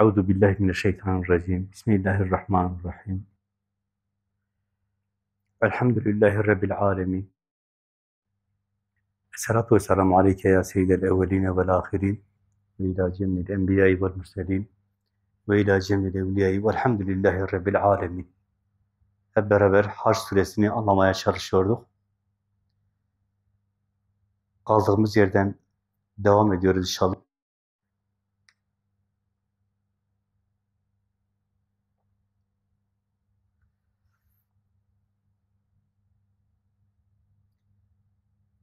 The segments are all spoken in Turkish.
Euzu billahi mineşşeytanirracim. Bismillahirrahmanirrahim. Elhamdülillahi rabbil alamin. Esselatu vesselamu aleyke ya seyyidel evveline vel ahirin ve ila cemmil enbiyayı vel mürselin ve ila cemmil evliyayı velhamdülillahi rabbil alamin. Hep beraber Haç suresini anlamaya çalışıyorduk. Kaldığımız yerden devam ediyoruz inşallah.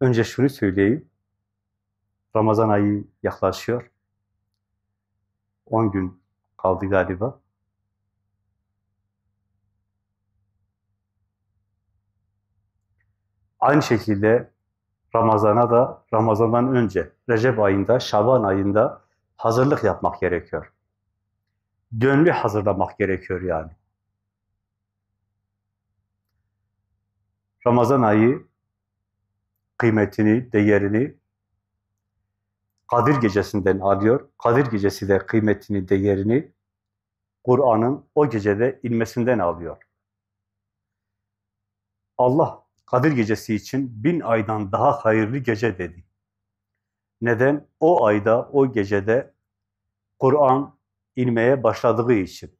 Önce şunu söyleyeyim. Ramazan ayı yaklaşıyor. 10 gün kaldı galiba. Aynı şekilde Ramazan'a da Ramazan'dan önce Recep ayında, Şaban ayında hazırlık yapmak gerekiyor. Gönlü hazırlamak gerekiyor yani. Ramazan ayı kıymetini, değerini Kadir gecesinden alıyor. Kadir gecesi de kıymetini, değerini Kur'an'ın o gecede inmesinden alıyor. Allah Kadir gecesi için bin aydan daha hayırlı gece dedi. Neden? O ayda, o gecede Kur'an inmeye başladığı için.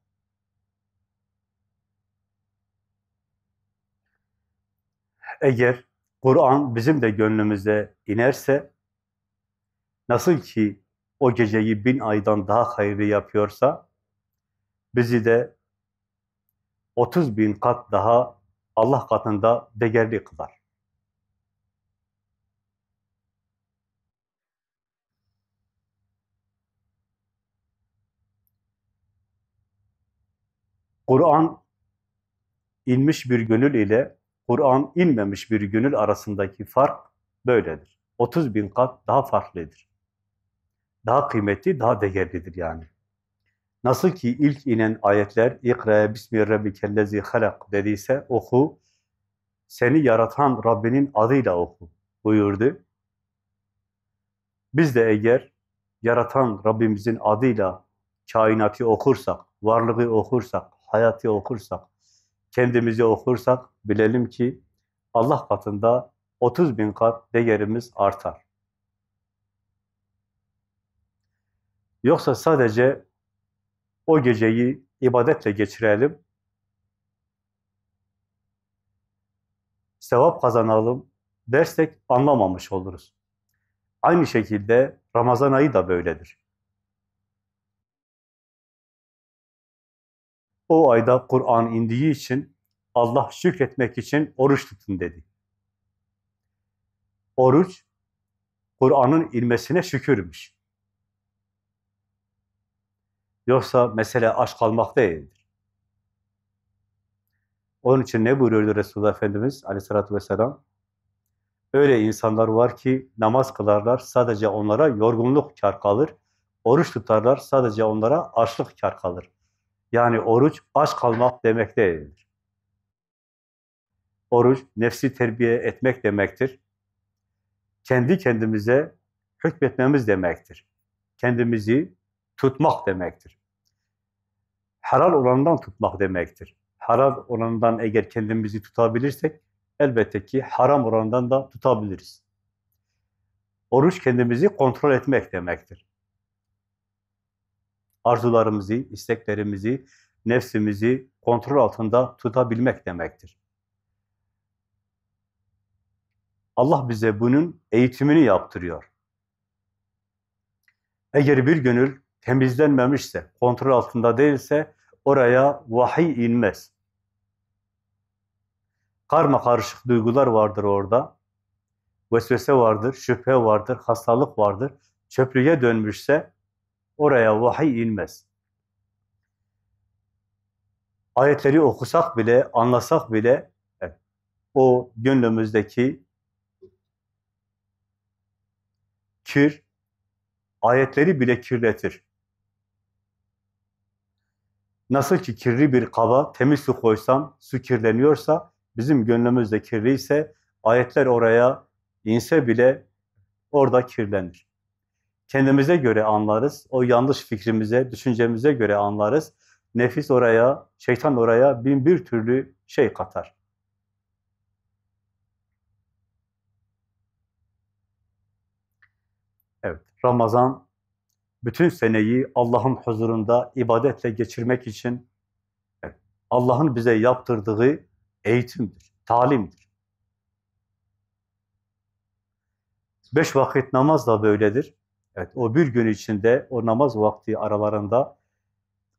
Eğer Kur'an bizim de gönlümüze inerse, nasıl ki o geceyi bin aydan daha hayırlı yapıyorsa, bizi de 30 bin kat daha Allah katında değerli kılar. Kur'an inmiş bir gönül ile Kur'an inmemiş bir gönül arasındaki fark böyledir. 30 bin kat daha farklıdır. Daha kıymetli, daha değerlidir yani. Nasıl ki ilk inen ayetler İkra'ya bismi rabbikellezi halak dediyse oku, seni yaratan Rabbinin adıyla oku buyurdu. Biz de eğer yaratan Rabbimizin adıyla kainatı okursak, varlığı okursak, hayatı okursak, kendimizi okursak, bilelim ki Allah katında 30 bin kat değerimiz artar. Yoksa sadece o geceyi ibadetle geçirelim, sevap kazanalım dersek anlamamış oluruz. Aynı şekilde Ramazan ayı da böyledir. O ayda Kur'an indiği için Allah şükretmek için oruç tutun dedi. Oruç, Kur'an'ın ilmesine şükürmüş. Yoksa mesele aç kalmak değildir. Onun için ne buyuruyordu Resulullah Efendimiz aleyhissalatü vesselam? Öyle insanlar var ki namaz kılarlar, sadece onlara yorgunluk kar kalır. Oruç tutarlar, sadece onlara açlık kar kalır. Yani oruç aç kalmak demek değildir. Oruç nefsi terbiye etmek demektir. Kendi kendimize hükmetmemiz demektir. Kendimizi tutmak demektir. Helal olanından tutmak demektir. Haram olanından eğer kendimizi tutabilirsek elbette ki haram olanından da tutabiliriz. Oruç kendimizi kontrol etmek demektir. Arzularımızı, isteklerimizi, nefsimizi kontrol altında tutabilmek demektir. Allah bize bunun eğitimini yaptırıyor. Eğer bir gönül temizlenmemişse, kontrol altında değilse oraya vahiy inmez. Karma karışık duygular vardır orada. Vesvese vardır, şüphe vardır, hastalık vardır. Çöplüğe dönmüşse oraya vahiy inmez. Ayetleri okusak bile, anlasak bile o gönlümüzdeki kir, ayetleri bile kirletir. Nasıl ki kirli bir kaba temiz su koysam, su kirleniyorsa, bizim gönlümüz de kirliyse, ayetler oraya inse bile orada kirlenir. Kendimize göre anlarız, o yanlış fikrimize, düşüncemize göre anlarız. Nefis oraya, şeytan oraya bin bir türlü şey katar. Evet, Ramazan bütün seneyi Allah'ın huzurunda ibadetle geçirmek için evet, Allah'ın bize yaptırdığı eğitimdir, talimdir. Beş vakit namaz da böyledir. Evet, o bir gün içinde, o namaz vakti aralarında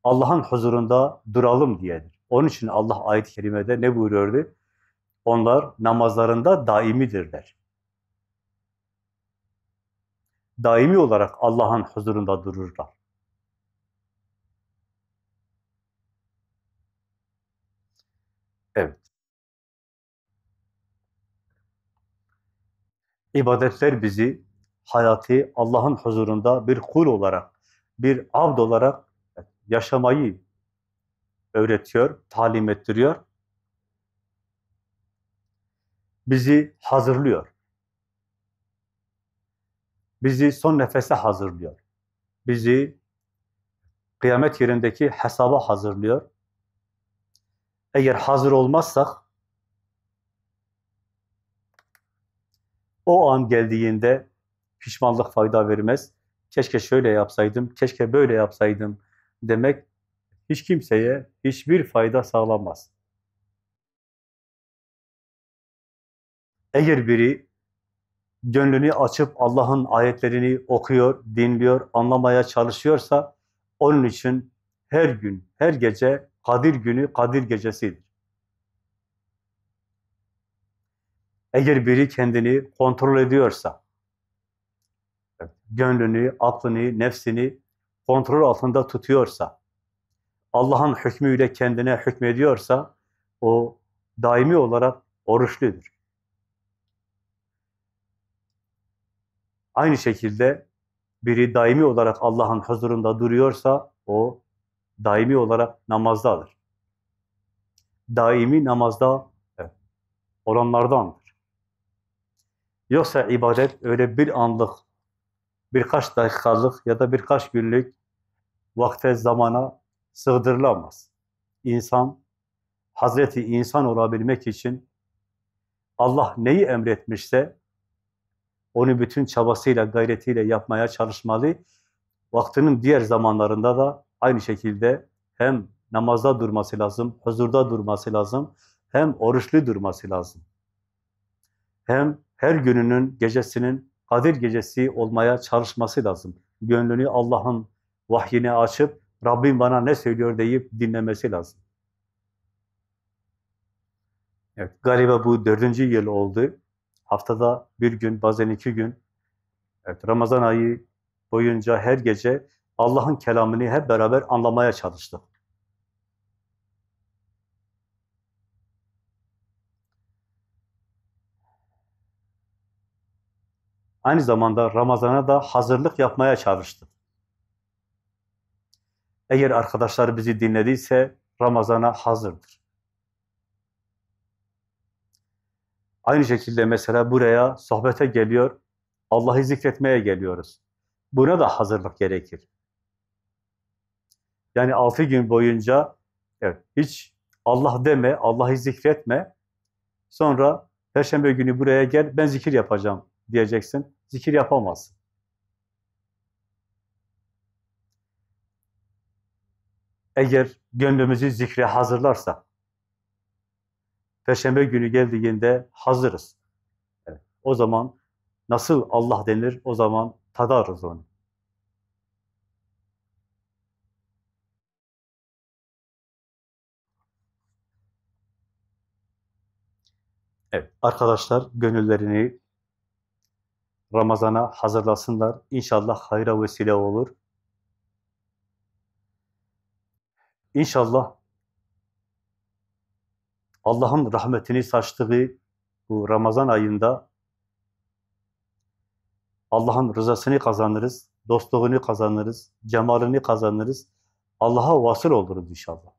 Allah'ın huzurunda duralım diyedir. Onun için Allah ayet-i kerimede ne buyuruyordu? Onlar namazlarında daimidirler daimi olarak Allah'ın huzurunda dururlar. Evet. İbadetler bizi hayatı Allah'ın huzurunda bir kul olarak, bir abd olarak yaşamayı öğretiyor, talim ettiriyor. Bizi hazırlıyor. Bizi son nefese hazırlıyor. Bizi kıyamet yerindeki hesaba hazırlıyor. Eğer hazır olmazsak o an geldiğinde pişmanlık fayda vermez. Keşke şöyle yapsaydım, keşke böyle yapsaydım demek hiç kimseye hiçbir fayda sağlamaz. Eğer biri gönlünü açıp Allah'ın ayetlerini okuyor, dinliyor, anlamaya çalışıyorsa onun için her gün, her gece Kadir günü, Kadir gecesidir. Eğer biri kendini kontrol ediyorsa, gönlünü, aklını, nefsini kontrol altında tutuyorsa, Allah'ın hükmüyle kendine hükmediyorsa, o daimi olarak oruçludur. Aynı şekilde biri daimi olarak Allah'ın huzurunda duruyorsa o daimi olarak namazdadır. Daimi namazda evet, olanlardandır. Yoksa ibadet öyle bir anlık, birkaç dakikalık ya da birkaç günlük vakte, zamana sığdırılamaz. İnsan, Hazreti insan olabilmek için Allah neyi emretmişse onu bütün çabasıyla, gayretiyle yapmaya çalışmalı. Vaktinin diğer zamanlarında da aynı şekilde hem namazda durması lazım, huzurda durması lazım, hem oruçlu durması lazım. Hem her gününün gecesinin Kadir gecesi olmaya çalışması lazım. Gönlünü Allah'ın vahyine açıp Rabbim bana ne söylüyor deyip dinlemesi lazım. Evet, galiba bu dördüncü yıl oldu haftada bir gün, bazen iki gün, evet, Ramazan ayı boyunca her gece Allah'ın kelamını hep beraber anlamaya çalıştık. Aynı zamanda Ramazan'a da hazırlık yapmaya çalıştık. Eğer arkadaşlar bizi dinlediyse Ramazan'a hazırdır. Aynı şekilde mesela buraya sohbete geliyor, Allah'ı zikretmeye geliyoruz. Buna da hazırlık gerekir. Yani altı gün boyunca evet, hiç Allah deme, Allah'ı zikretme. Sonra Perşembe günü buraya gel, ben zikir yapacağım diyeceksin. Zikir yapamazsın. Eğer gönlümüzü zikre hazırlarsa, Perşembe günü geldiğinde hazırız. Evet, o zaman nasıl Allah denir, o zaman tadarız onu. Evet, arkadaşlar gönüllerini Ramazan'a hazırlasınlar. İnşallah hayra vesile olur. İnşallah Allah'ın rahmetini saçtığı bu Ramazan ayında Allah'ın rızasını kazanırız, dostluğunu kazanırız, cemalini kazanırız. Allah'a vasıl oluruz inşallah.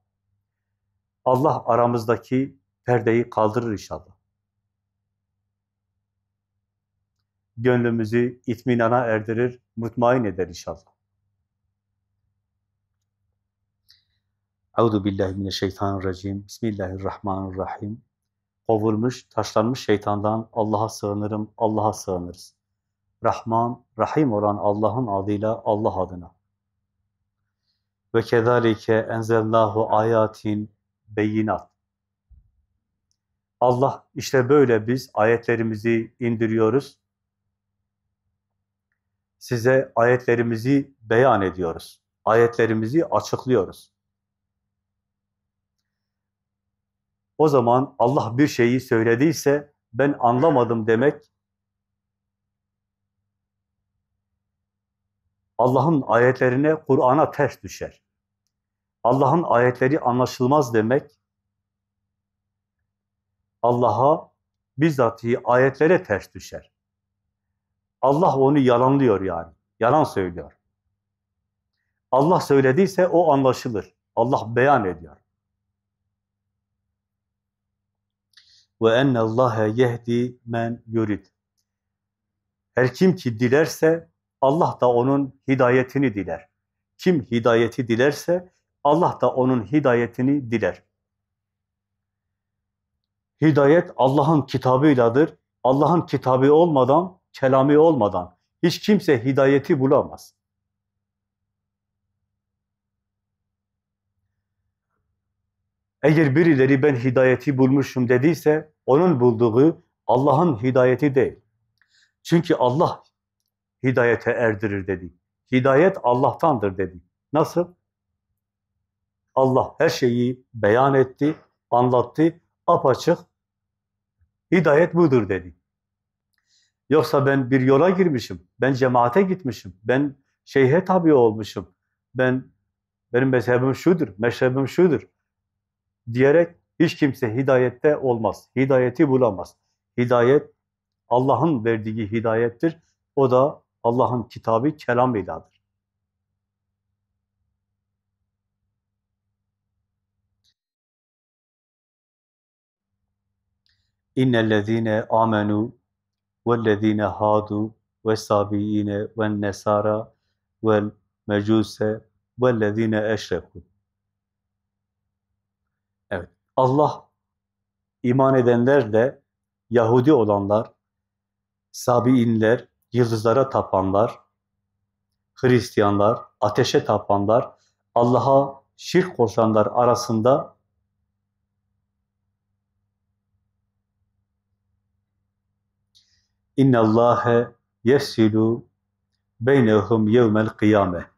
Allah aramızdaki perdeyi kaldırır inşallah. Gönlümüzü itminana erdirir, mutmain eder inşallah. Euzu billahi mineşşeytanirracim. Bismillahirrahmanirrahim. Kovulmuş, taşlanmış şeytandan Allah'a sığınırım, Allah'a sığınırız. Rahman, Rahim olan Allah'ın adıyla Allah adına. Ve kezalike enzellahu ayatin beyinat. Allah işte böyle biz ayetlerimizi indiriyoruz. Size ayetlerimizi beyan ediyoruz. Ayetlerimizi açıklıyoruz. O zaman Allah bir şeyi söylediyse ben anlamadım demek Allah'ın ayetlerine, Kur'an'a ters düşer. Allah'ın ayetleri anlaşılmaz demek Allah'a bizzatihi ayetlere ters düşer. Allah onu yalanlıyor yani. Yalan söylüyor. Allah söylediyse o anlaşılır. Allah beyan ediyor. ve enne Allahe yehdi men yurid. Her kim ki dilerse Allah da onun hidayetini diler. Kim hidayeti dilerse Allah da onun hidayetini diler. Hidayet Allah'ın kitabıyladır. Allah'ın kitabı olmadan, kelami olmadan hiç kimse hidayeti bulamaz. Eğer birileri ben hidayeti bulmuşum dediyse onun bulduğu Allah'ın hidayeti değil. Çünkü Allah hidayete erdirir dedi. Hidayet Allah'tandır dedi. Nasıl? Allah her şeyi beyan etti, anlattı, apaçık. Hidayet budur dedi. Yoksa ben bir yola girmişim, ben cemaate gitmişim, ben şeyhe tabi olmuşum, ben benim mezhebim şudur, meşrebim şudur diyerek hiç kimse hidayette olmaz. Hidayeti bulamaz. Hidayet Allah'ın verdiği hidayettir. O da Allah'ın kitabı kelam iladır. İnnellezîne amenu vellezîne hadu ve-sâbiîne ven-nesâra vel-mecûse vellezîne eşrekû Allah iman edenler de Yahudi olanlar, Sabiinler, yıldızlara tapanlar, Hristiyanlar, ateşe tapanlar, Allah'a şirk koşanlar arasında İnne Allahe yesilu beynehum yevmel kıyame.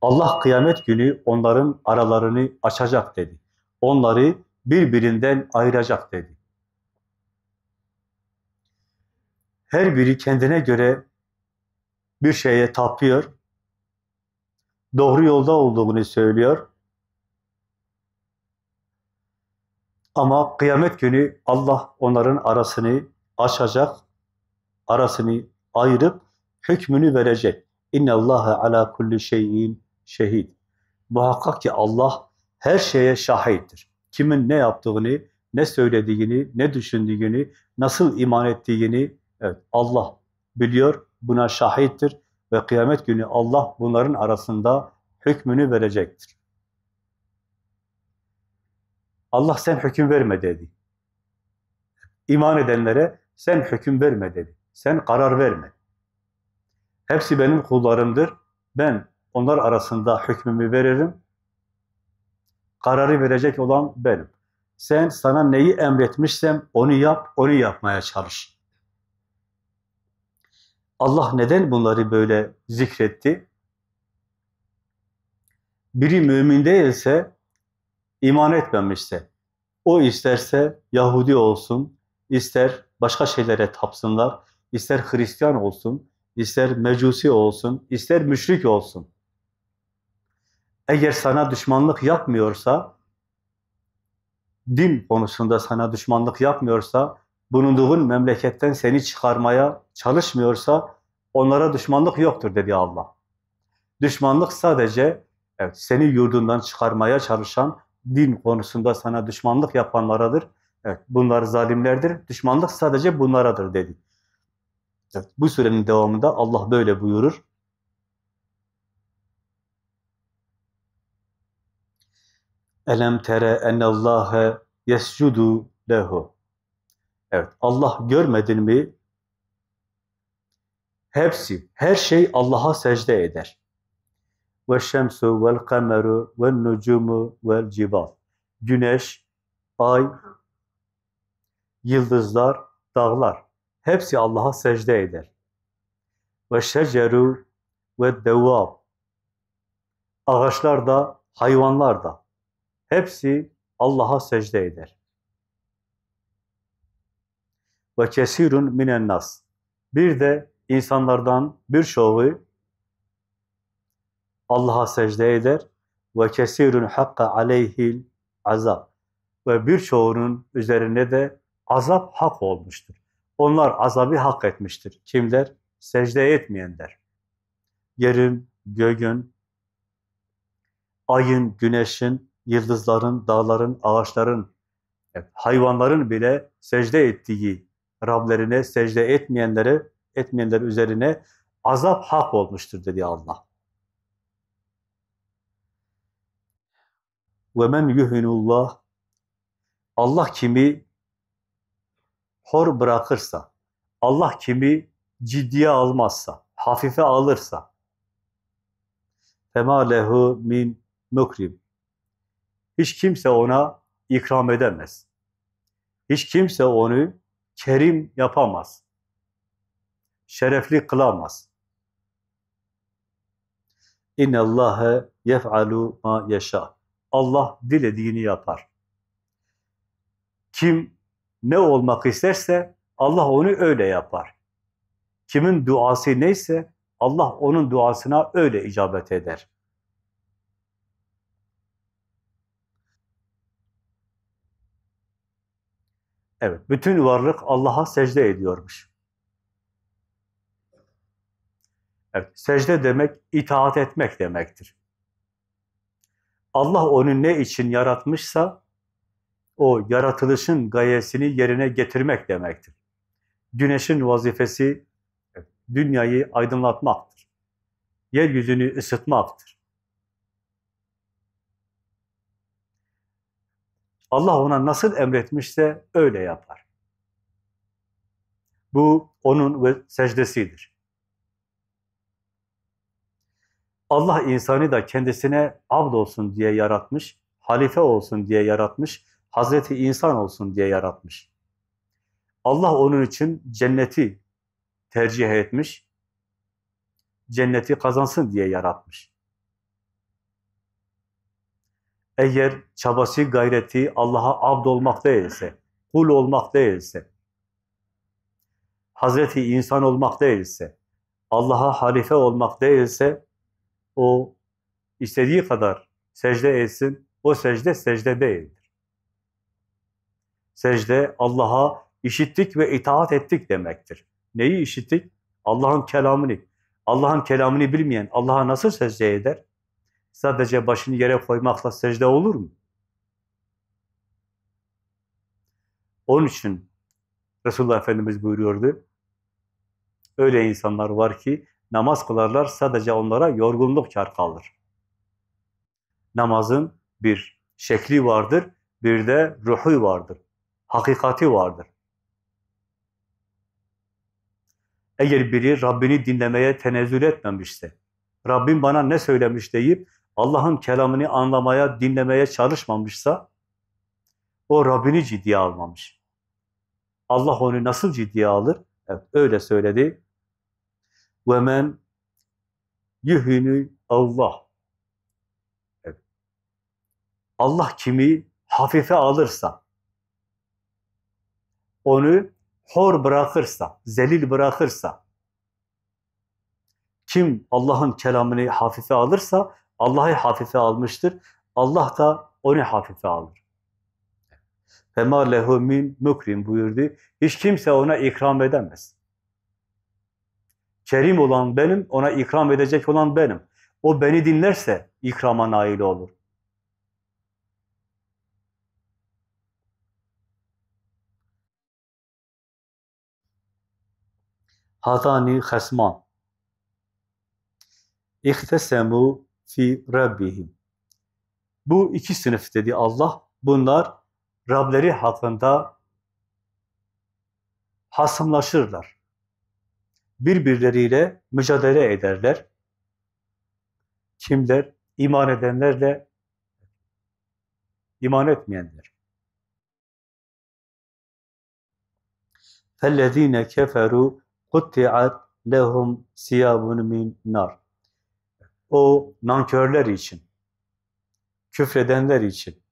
Allah kıyamet günü onların aralarını açacak dedi. Onları birbirinden ayıracak dedi. Her biri kendine göre bir şeye tapıyor, doğru yolda olduğunu söylüyor. Ama kıyamet günü Allah onların arasını açacak, arasını ayırıp hükmünü verecek. İnne Allaha ala kulli şeyin şehid. Muhakkak ki Allah her şeye şahittir kimin ne yaptığını, ne söylediğini, ne düşündüğünü, nasıl iman ettiğini evet, Allah biliyor, buna şahittir ve kıyamet günü Allah bunların arasında hükmünü verecektir. Allah sen hüküm verme dedi. İman edenlere sen hüküm verme dedi. Sen karar verme. Hepsi benim kullarımdır. Ben onlar arasında hükmümü veririm. Kararı verecek olan benim. Sen sana neyi emretmişsem onu yap, onu yapmaya çalış. Allah neden bunları böyle zikretti? Biri mümin değilse, iman etmemişse, o isterse Yahudi olsun, ister başka şeylere tapsınlar, ister Hristiyan olsun, ister Mecusi olsun, ister müşrik olsun eğer sana düşmanlık yapmıyorsa, din konusunda sana düşmanlık yapmıyorsa, bulunduğun memleketten seni çıkarmaya çalışmıyorsa, onlara düşmanlık yoktur dedi Allah. Düşmanlık sadece evet, seni yurdundan çıkarmaya çalışan, din konusunda sana düşmanlık yapanlaradır. Evet, bunlar zalimlerdir. Düşmanlık sadece bunlaradır dedi. Evet, bu sürenin devamında Allah böyle buyurur. Elem tere ennallâhe yescudu lehu. Evet, Allah görmedin mi? Hepsi, her şey Allah'a secde eder. Ve şemsu vel kameru ve nucumu vel cibal. Güneş, ay, yıldızlar, dağlar. Hepsi Allah'a secde eder. Ve şeceru ve devab. Ağaçlar da, hayvanlar da. Hepsi Allah'a secde eder. Ve kesirun minen nas. Bir de insanlardan birçoğu Allah'a secde eder. Ve kesirun hakka aleyhil azab. Ve birçoğunun üzerine de azap hak olmuştur. Onlar azabı hak etmiştir. Kimler? Secde etmeyenler. Yerin, göğün, ayın, güneşin, yıldızların, dağların, ağaçların, hayvanların bile secde ettiği Rablerine secde etmeyenlere, etmeyenler üzerine azap hak olmuştur dedi Allah. وَمَنْ يُهِنُ Allah kimi hor bırakırsa, Allah kimi ciddiye almazsa, hafife alırsa, فَمَا لَهُ مِنْ مُكْرِمٍ hiç kimse ona ikram edemez. Hiç kimse onu kerim yapamaz. Şerefli kılamaz. İnne Allahe yef'alu ma yaşa. Allah dilediğini yapar. Kim ne olmak isterse Allah onu öyle yapar. Kimin duası neyse Allah onun duasına öyle icabet eder. Evet, bütün varlık Allah'a secde ediyormuş. Evet, secde demek itaat etmek demektir. Allah onu ne için yaratmışsa o yaratılışın gayesini yerine getirmek demektir. Güneşin vazifesi dünyayı aydınlatmaktır. Yeryüzünü ısıtmaktır. Allah ona nasıl emretmişse öyle yapar. Bu onun secdesidir. Allah insanı da kendisine abd olsun diye yaratmış, halife olsun diye yaratmış, Hazreti insan olsun diye yaratmış. Allah onun için cenneti tercih etmiş, cenneti kazansın diye yaratmış eğer çabası, gayreti Allah'a abd olmak değilse, kul olmak değilse, Hazreti insan olmak değilse, Allah'a halife olmak değilse, o istediği kadar secde etsin, o secde secde değildir. Secde Allah'a işittik ve itaat ettik demektir. Neyi işittik? Allah'ın kelamını. Allah'ın kelamını bilmeyen Allah'a nasıl secde eder? sadece başını yere koymakla secde olur mu? Onun için Resulullah Efendimiz buyuruyordu. Öyle insanlar var ki namaz kılarlar sadece onlara yorgunluk kar kalır. Namazın bir şekli vardır, bir de ruhu vardır, hakikati vardır. Eğer biri Rabbini dinlemeye tenezzül etmemişse, Rabbim bana ne söylemiş deyip Allah'ın kelamını anlamaya, dinlemeye çalışmamışsa o Rabbini ciddiye almamış. Allah onu nasıl ciddiye alır? Evet, öyle söyledi. وَمَنْ yuhinu Allah. Evet. Allah kimi hafife alırsa, onu hor bırakırsa, zelil bırakırsa, kim Allah'ın kelamını hafife alırsa Allah'ı hafife almıştır. Allah da onu hafife alır. فَمَا لَهُ مِنْ mukrim buyurdu. Hiç kimse ona ikram edemez. Kerim olan benim, ona ikram edecek olan benim. O beni dinlerse ikrama nail olur. Hatani hasman. İhtesemu fi rabbihim. Bu iki sınıf dedi Allah. Bunlar Rableri hakkında hasımlaşırlar. Birbirleriyle mücadele ederler. Kimler? İman edenlerle iman etmeyenler. فَالَّذ۪ينَ كَفَرُوا قُتِّعَتْ lehum siyamun min nar o nankörler için, küfredenler için,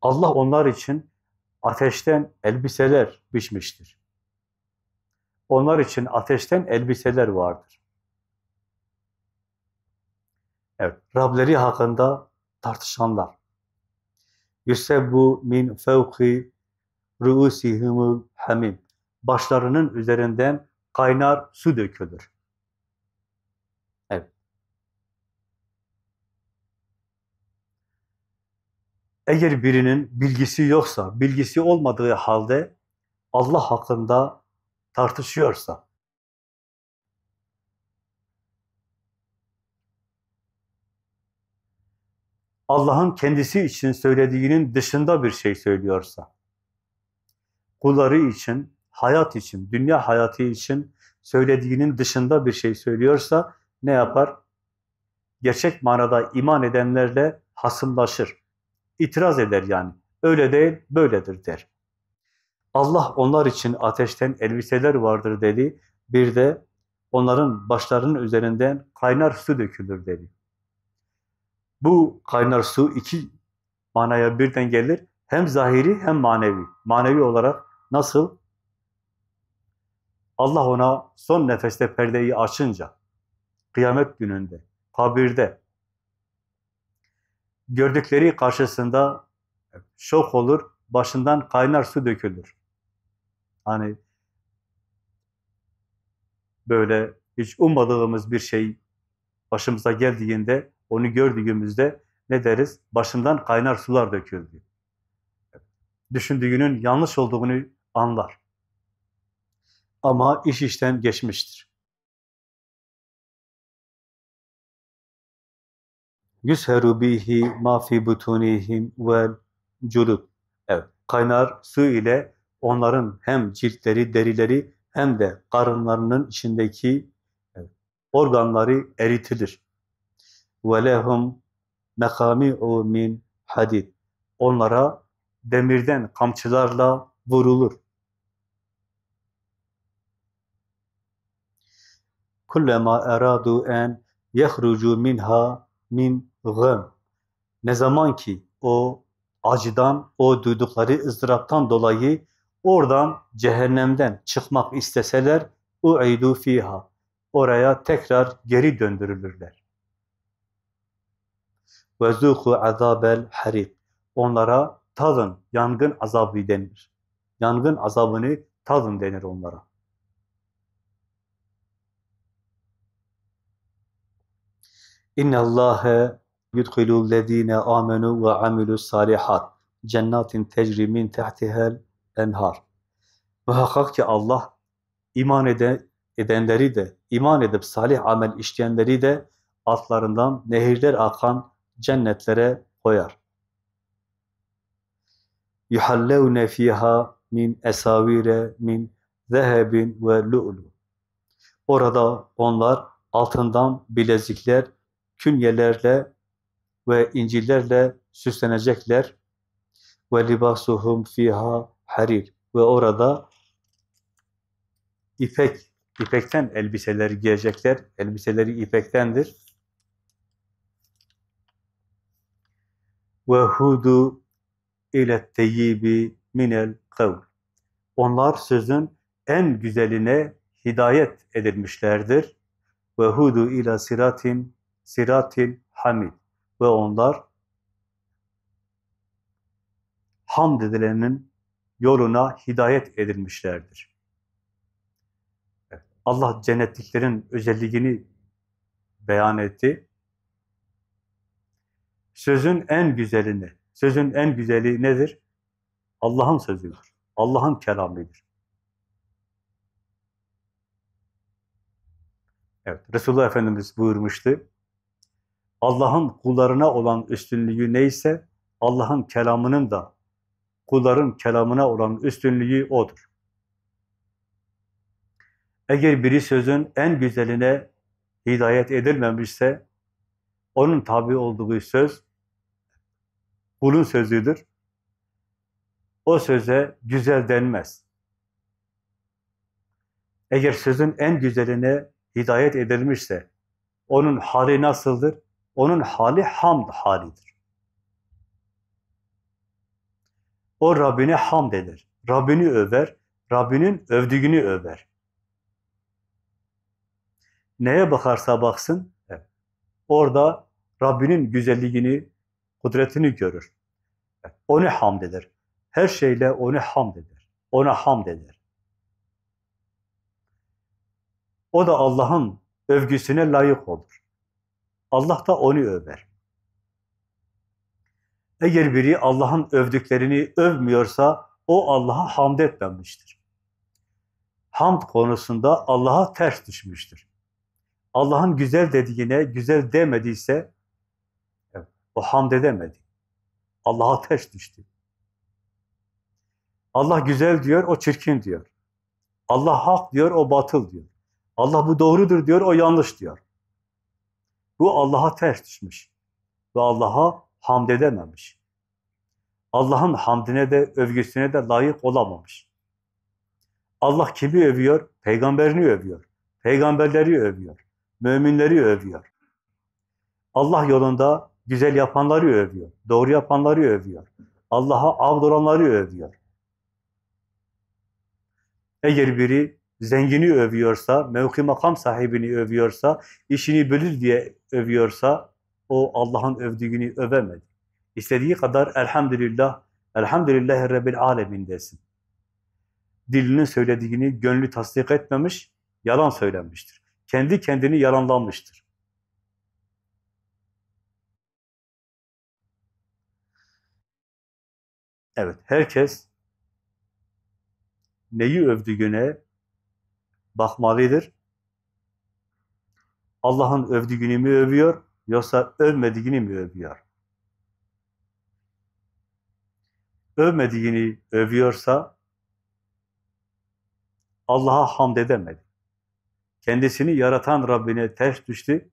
Allah onlar için ateşten elbiseler biçmiştir. Onlar için ateşten elbiseler vardır. Evet, Rableri hakkında tartışanlar. Yusebbu min fevki ruusihumul hamim. Başlarının üzerinden kaynar su dökülür. Eğer birinin bilgisi yoksa, bilgisi olmadığı halde Allah hakkında tartışıyorsa, Allah'ın kendisi için söylediğinin dışında bir şey söylüyorsa, kulları için, hayat için, dünya hayatı için söylediğinin dışında bir şey söylüyorsa ne yapar? Gerçek manada iman edenlerle hasımlaşır itiraz eder yani. Öyle değil, böyledir der. Allah onlar için ateşten elbiseler vardır dedi. Bir de onların başlarının üzerinden kaynar su dökülür dedi. Bu kaynar su iki manaya birden gelir. Hem zahiri hem manevi. Manevi olarak nasıl? Allah ona son nefeste perdeyi açınca, kıyamet gününde, kabirde, gördükleri karşısında şok olur, başından kaynar su dökülür. Hani böyle hiç ummadığımız bir şey başımıza geldiğinde, onu gördüğümüzde ne deriz? Başından kaynar sular döküldü. Düşündüğünün yanlış olduğunu anlar. Ama iş işten geçmiştir. Yüzheru bihi ma fi butunihim vel culud. Evet, kaynar su ile onların hem ciltleri, derileri hem de karınlarının içindeki organları eritilir. Ve lehum mekami'u min hadid. Onlara demirden kamçılarla vurulur. Kullama eradu en yehrucu minha min gım. Ne zaman ki o acıdan, o duydukları ızdıraptan dolayı oradan cehennemden çıkmak isteseler uidu fiha. Oraya tekrar geri döndürülürler. Ve zuku azabel harib. Onlara tadın, yangın azabı denir. Yangın azabını tadın denir onlara. İnna Allaha yudkhilul lezine amenu ve amilu salihat cennetin tecri min tahtihel enhar. Muhakkak ki Allah iman eden edenleri de iman edip salih amel işleyenleri de altlarından nehirler akan cennetlere koyar. Yuhallevne fiha min esavire min zehebin ve lu'lu. Orada onlar altından bilezikler künyelerle ve incillerle süslenecekler. Ve libasuhum fiha harir. Ve orada ipek, ipekten elbiseler giyecekler. Elbiseleri ipektendir. Ve hudu ile teyibi minel kavl. Onlar sözün en güzeline hidayet edilmişlerdir. Ve hudu ila siratin siratil hamid ve onlar hamd edilenin yoluna hidayet edilmişlerdir. Allah cennetliklerin özelliğini beyan etti. Sözün en güzelini, sözün en güzeli nedir? Allah'ın sözüdür. Allah'ın kelamıdır. Evet, Resulullah Efendimiz buyurmuştu. Allah'ın kullarına olan üstünlüğü neyse, Allah'ın kelamının da kulların kelamına olan üstünlüğü odur. Eğer biri sözün en güzeline hidayet edilmemişse, onun tabi olduğu söz, kulun sözüdür. O söze güzel denmez. Eğer sözün en güzeline hidayet edilmişse, onun hali nasıldır? Onun hali hamd halidir. O Rabbine hamd eder. Rabbini över. Rabbinin övdüğünü över. Neye bakarsa baksın, orada Rabbinin güzelliğini, kudretini görür. Onu hamd eder. Her şeyle onu hamd eder. Ona hamd eder. O da Allah'ın övgüsüne layık olur. Allah da onu över. Eğer biri Allah'ın övdüklerini övmüyorsa o Allah'a hamd etmemiştir. Hamd konusunda Allah'a ters düşmüştür. Allah'ın güzel dediğine güzel demediyse o hamd edemedi. Allah'a ters düştü. Allah güzel diyor, o çirkin diyor. Allah hak diyor, o batıl diyor. Allah bu doğrudur diyor, o yanlış diyor. Bu Allah'a ters düşmüş ve Allah'a hamd edememiş. Allah'ın hamdine de övgüsüne de layık olamamış. Allah kimi övüyor? Peygamberini övüyor. Peygamberleri övüyor. Müminleri övüyor. Allah yolunda güzel yapanları övüyor. Doğru yapanları övüyor. Allah'a avduranları övüyor. Eğer biri zengini övüyorsa, mevki makam sahibini övüyorsa, işini bilir diye övüyorsa, o Allah'ın övdüğünü övemedi. İstediği kadar elhamdülillah, elhamdülillah rabbil alemin desin. Dilinin söylediğini gönlü tasdik etmemiş, yalan söylenmiştir. Kendi kendini yalanlanmıştır. Evet, herkes neyi övdüğüne, bakmalıdır. Allah'ın övdüğünü mü övüyor, yoksa övmediğini mi övüyor? Övmediğini övüyorsa Allah'a hamd edemedi. Kendisini yaratan Rabbine ters düştü.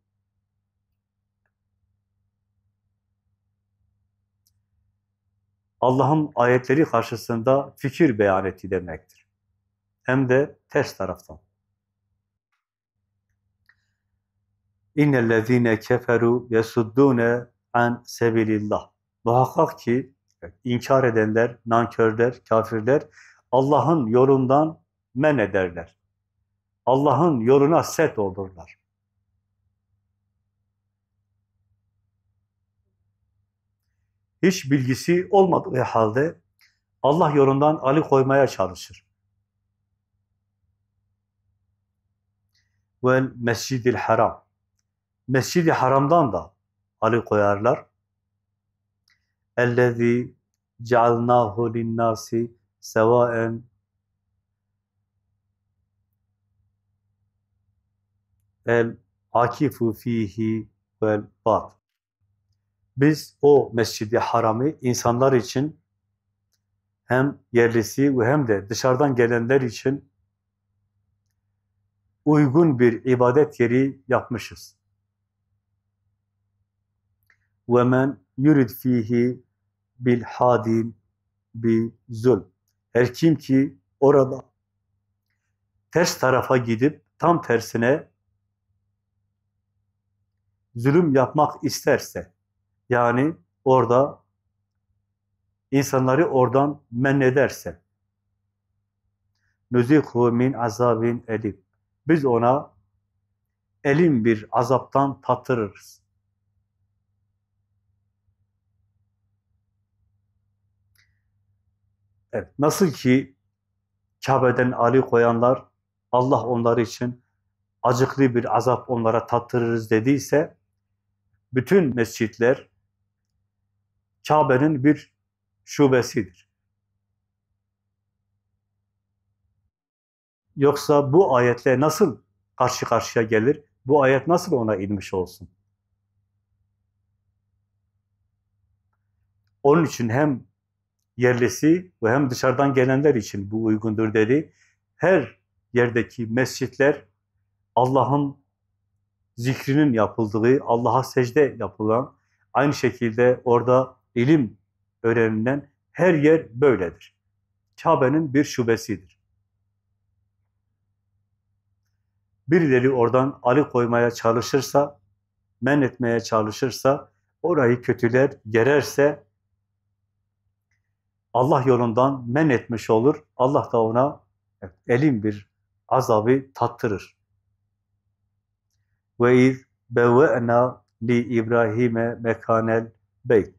Allah'ın ayetleri karşısında fikir beyan etti demektir. Hem de ters taraftan. İnnellezîne keferu yesuddûne an sebilillah. Muhakkak ki inkar edenler, nankörler, kafirler Allah'ın yolundan men ederler. Allah'ın yoluna set olurlar. Hiç bilgisi olmadığı halde Allah yolundan Ali koymaya çalışır. Ve Vel mescidil haram. Mescid-i Haram'dan da Ali koyarlar. Ellezî cealnâhu linnâsi sevâen el akifu fihi vel bat. Biz o mescidi haramı insanlar için hem yerlisi ve hem de dışarıdan gelenler için uygun bir ibadet yeri yapmışız yurid وَمَنْ bil hadin بِالْحَادِينَ بِزُلْ Her kim ki orada ters tarafa gidip tam tersine zulüm yapmak isterse, yani orada insanları oradan men ederse, nüzikhu min azabin elim. Biz ona elim bir azaptan tatırırız. Evet, nasıl ki Kabe'den Ali koyanlar Allah onlar için acıklı bir azap onlara tattırırız dediyse bütün mescitler Kabe'nin bir şubesidir. Yoksa bu ayetle nasıl karşı karşıya gelir? Bu ayet nasıl ona inmiş olsun? Onun için hem yerlisi ve hem dışarıdan gelenler için bu uygundur dedi. Her yerdeki mescitler Allah'ın zikrinin yapıldığı, Allah'a secde yapılan, aynı şekilde orada ilim öğrenilen her yer böyledir. Kabe'nin bir şubesidir. Birileri oradan Ali koymaya çalışırsa, men etmeye çalışırsa, orayı kötüler gererse Allah yolundan men etmiş olur. Allah da ona elin bir azabı tattırır. Ve iz beve'na li İbrahim'e mekanel bey.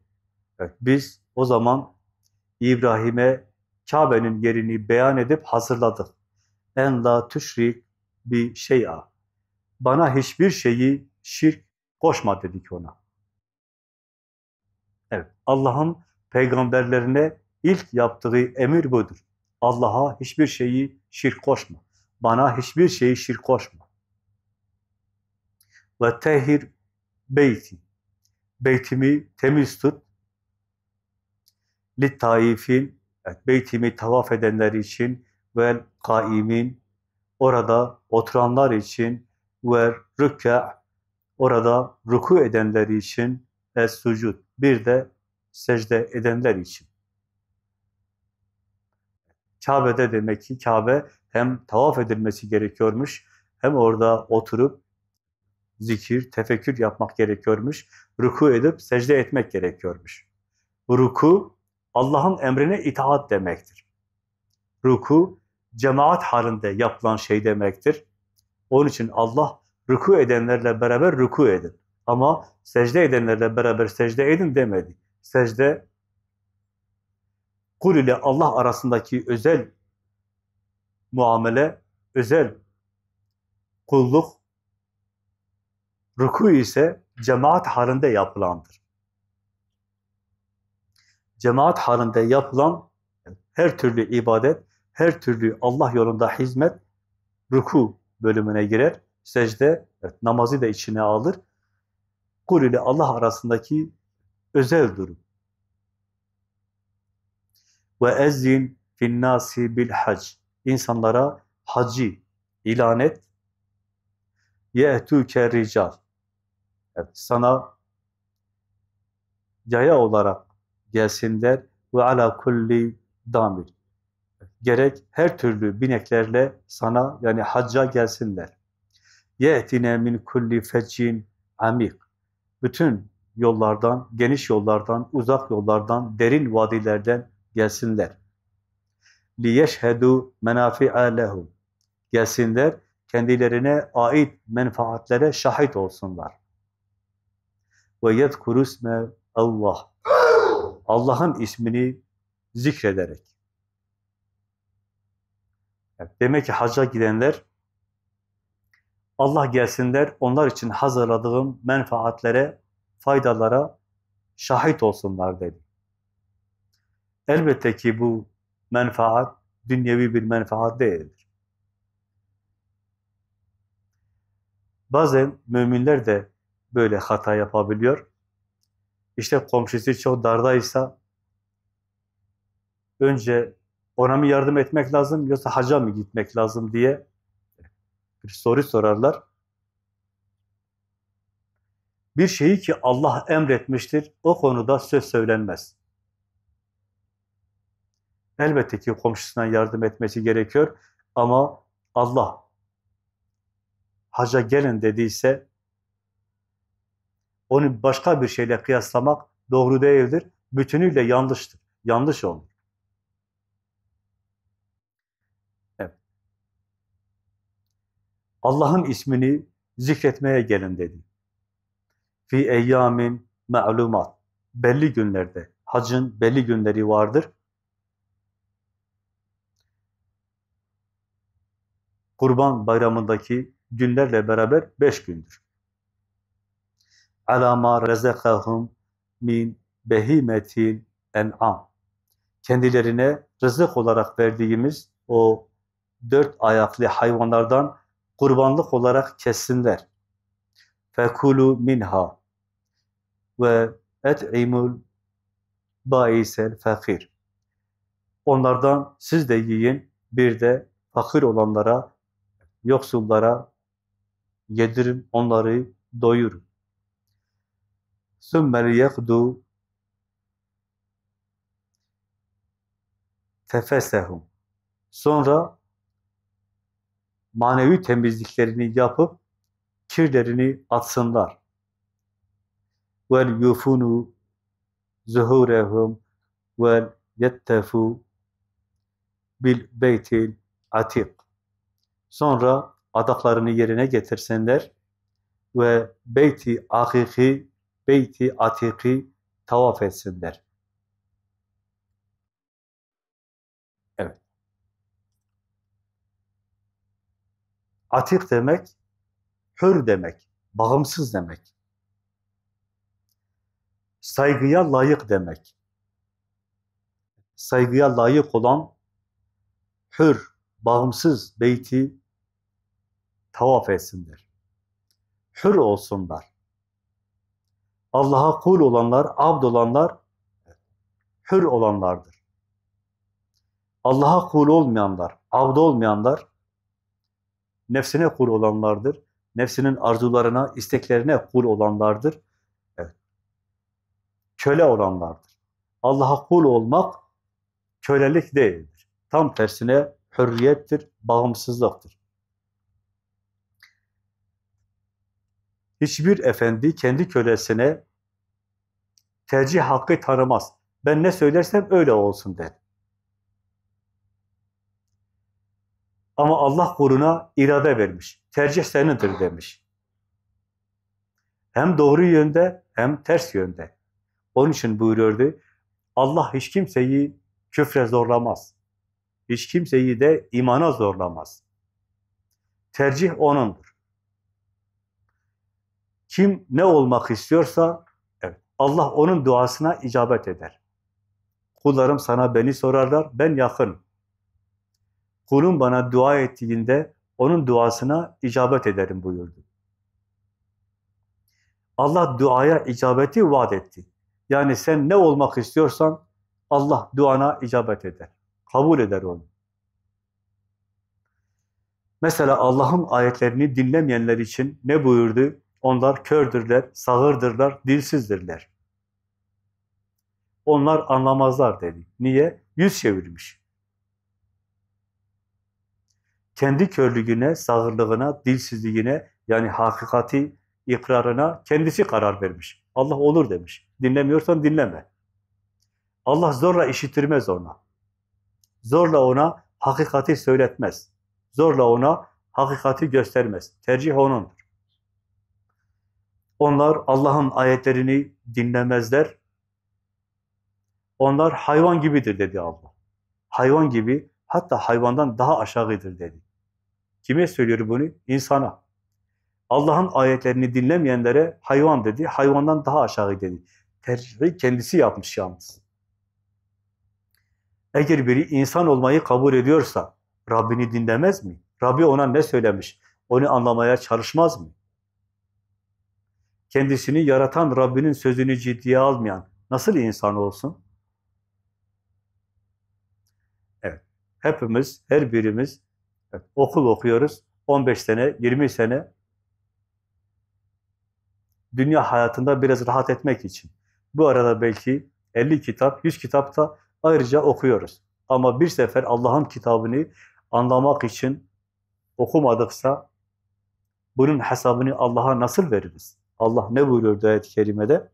Evet, biz o zaman İbrahim'e Kabe'nin yerini beyan edip hazırladık. En la tüşrik bir a. Bana hiçbir şeyi şirk koşma dedik ona. Evet, Allah'ın peygamberlerine İlk yaptığı emir budur. Allah'a hiçbir şeyi şirk koşma. Bana hiçbir şeyi şirk koşma. Ve tehir beyti. Beytimi temiz tut. Littaifin. Evet, beytimi tavaf edenler için ve kaimin. Orada oturanlar için ve rükka. Orada ruku edenler için es sucud. Bir de secde edenler için. Kabe'de demek ki Kabe hem tavaf edilmesi gerekiyormuş, hem orada oturup zikir, tefekkür yapmak gerekiyormuş, ruku edip secde etmek gerekiyormuş. Ruku, Allah'ın emrine itaat demektir. Ruku, cemaat halinde yapılan şey demektir. Onun için Allah, ruku edenlerle beraber ruku edin. Ama secde edenlerle beraber secde edin demedi. Secde, Kul ile Allah arasındaki özel muamele, özel kulluk, ruku ise cemaat halinde yapılandır. Cemaat halinde yapılan her türlü ibadet, her türlü Allah yolunda hizmet, ruku bölümüne girer. Secde, evet, namazı da içine alır. Kul ile Allah arasındaki özel durum ve ezzin finnâsi bil hac. İnsanlara hacı ilan et. Ye'tûke rical. Evet, sana yaya olarak gelsinler ve ala kulli damir. Gerek her türlü bineklerle sana yani hacca gelsinler. Ye'tine min kulli feccin amik. Bütün yollardan, geniş yollardan, uzak yollardan, derin vadilerden gelsinler. لِيَشْهَدُوا مَنَافِعَ لَهُمْ Gelsinler, kendilerine ait menfaatlere şahit olsunlar. وَيَذْكُرُ اسْمَ Allah. Allah'ın ismini zikrederek. Demek ki hacca gidenler, Allah gelsinler, onlar için hazırladığım menfaatlere, faydalara şahit olsunlar dedi. Elbette ki bu menfaat dünyevi bir menfaat değildir. Bazen müminler de böyle hata yapabiliyor. İşte komşusu çok dardaysa önce ona mı yardım etmek lazım yoksa haca mı gitmek lazım diye bir soru sorarlar. Bir şeyi ki Allah emretmiştir, o konuda söz söylenmez. Elbette ki komşusuna yardım etmesi gerekiyor ama Allah haca gelin dediyse onu başka bir şeyle kıyaslamak doğru değildir. Bütünüyle yanlıştır. Yanlış olur. Allah'ın ismini zikretmeye gelin dedi. Fi eyyamin me'lumat. Belli günlerde, hacın belli günleri vardır. Kurban bayramındaki günlerle beraber beş gündür. Alama rezekahum min behimetil en'am. Kendilerine rızık olarak verdiğimiz o dört ayaklı hayvanlardan kurbanlık olarak kessinler. Fekulu minha ve et'imul baisel fakir. Onlardan siz de yiyin, bir de fakir olanlara yoksullara yedirin, onları doyurun. ثُمَّ لِيَقْدُوا تَفَسَهُمْ Sonra manevi temizliklerini yapıp kirlerini atsınlar. Vel yufunu zuhurehum vel yettefu bil beytil atik. Sonra adaklarını yerine getirsinler ve beyti akiki, beyti atiki tavaf etsinler. Evet. Atik demek, hür demek, bağımsız demek. Saygıya layık demek. Saygıya layık olan hür, bağımsız beyti tavaf etsinler. Hür olsunlar. Allah'a kul olanlar, abd olanlar hür olanlardır. Allah'a kul olmayanlar, abd olmayanlar nefsine kul olanlardır. Nefsinin arzularına, isteklerine kul olanlardır. Köle olanlardır. Allah'a kul olmak kölelik değildir. Tam tersine hürriyettir, bağımsızlıktır. Hiçbir efendi kendi kölesine tercih hakkı tanımaz. Ben ne söylersem öyle olsun der. Ama Allah kuruna irade vermiş. Tercih senindir demiş. Hem doğru yönde hem ters yönde. Onun için buyuruyordu. Allah hiç kimseyi küfre zorlamaz. Hiç kimseyi de imana zorlamaz. Tercih O'nundur. Kim ne olmak istiyorsa evet, Allah onun duasına icabet eder. Kullarım sana beni sorarlar, ben yakın. Kulum bana dua ettiğinde onun duasına icabet ederim buyurdu. Allah duaya icabeti vaat etti. Yani sen ne olmak istiyorsan Allah duana icabet eder. Kabul eder onu. Mesela Allah'ın ayetlerini dinlemeyenler için ne buyurdu? Onlar kördürler, sağırdırlar, dilsizdirler. Onlar anlamazlar dedi. Niye? Yüz çevirmiş. Kendi körlüğüne, sağırlığına, dilsizliğine yani hakikati ikrarına kendisi karar vermiş. Allah olur demiş. Dinlemiyorsan dinleme. Allah zorla işitirmez ona. Zorla ona hakikati söyletmez. Zorla ona hakikati göstermez. Tercih onundur. Onlar Allah'ın ayetlerini dinlemezler. Onlar hayvan gibidir dedi Allah. Hayvan gibi hatta hayvandan daha aşağıdır dedi. Kime söylüyor bunu? İnsana. Allah'ın ayetlerini dinlemeyenlere hayvan dedi, hayvandan daha aşağı dedi. Tercihi kendisi yapmış yalnız. Eğer biri insan olmayı kabul ediyorsa Rabbini dinlemez mi? Rabbi ona ne söylemiş? Onu anlamaya çalışmaz mı? kendisini yaratan Rabbinin sözünü ciddiye almayan nasıl insan olsun? Evet, hepimiz, her birimiz evet, okul okuyoruz. 15 sene, 20 sene dünya hayatında biraz rahat etmek için. Bu arada belki 50 kitap, 100 kitap da ayrıca okuyoruz. Ama bir sefer Allah'ın kitabını anlamak için okumadıksa bunun hesabını Allah'a nasıl veririz? Allah ne buyuruyordu ayet-i kerimede?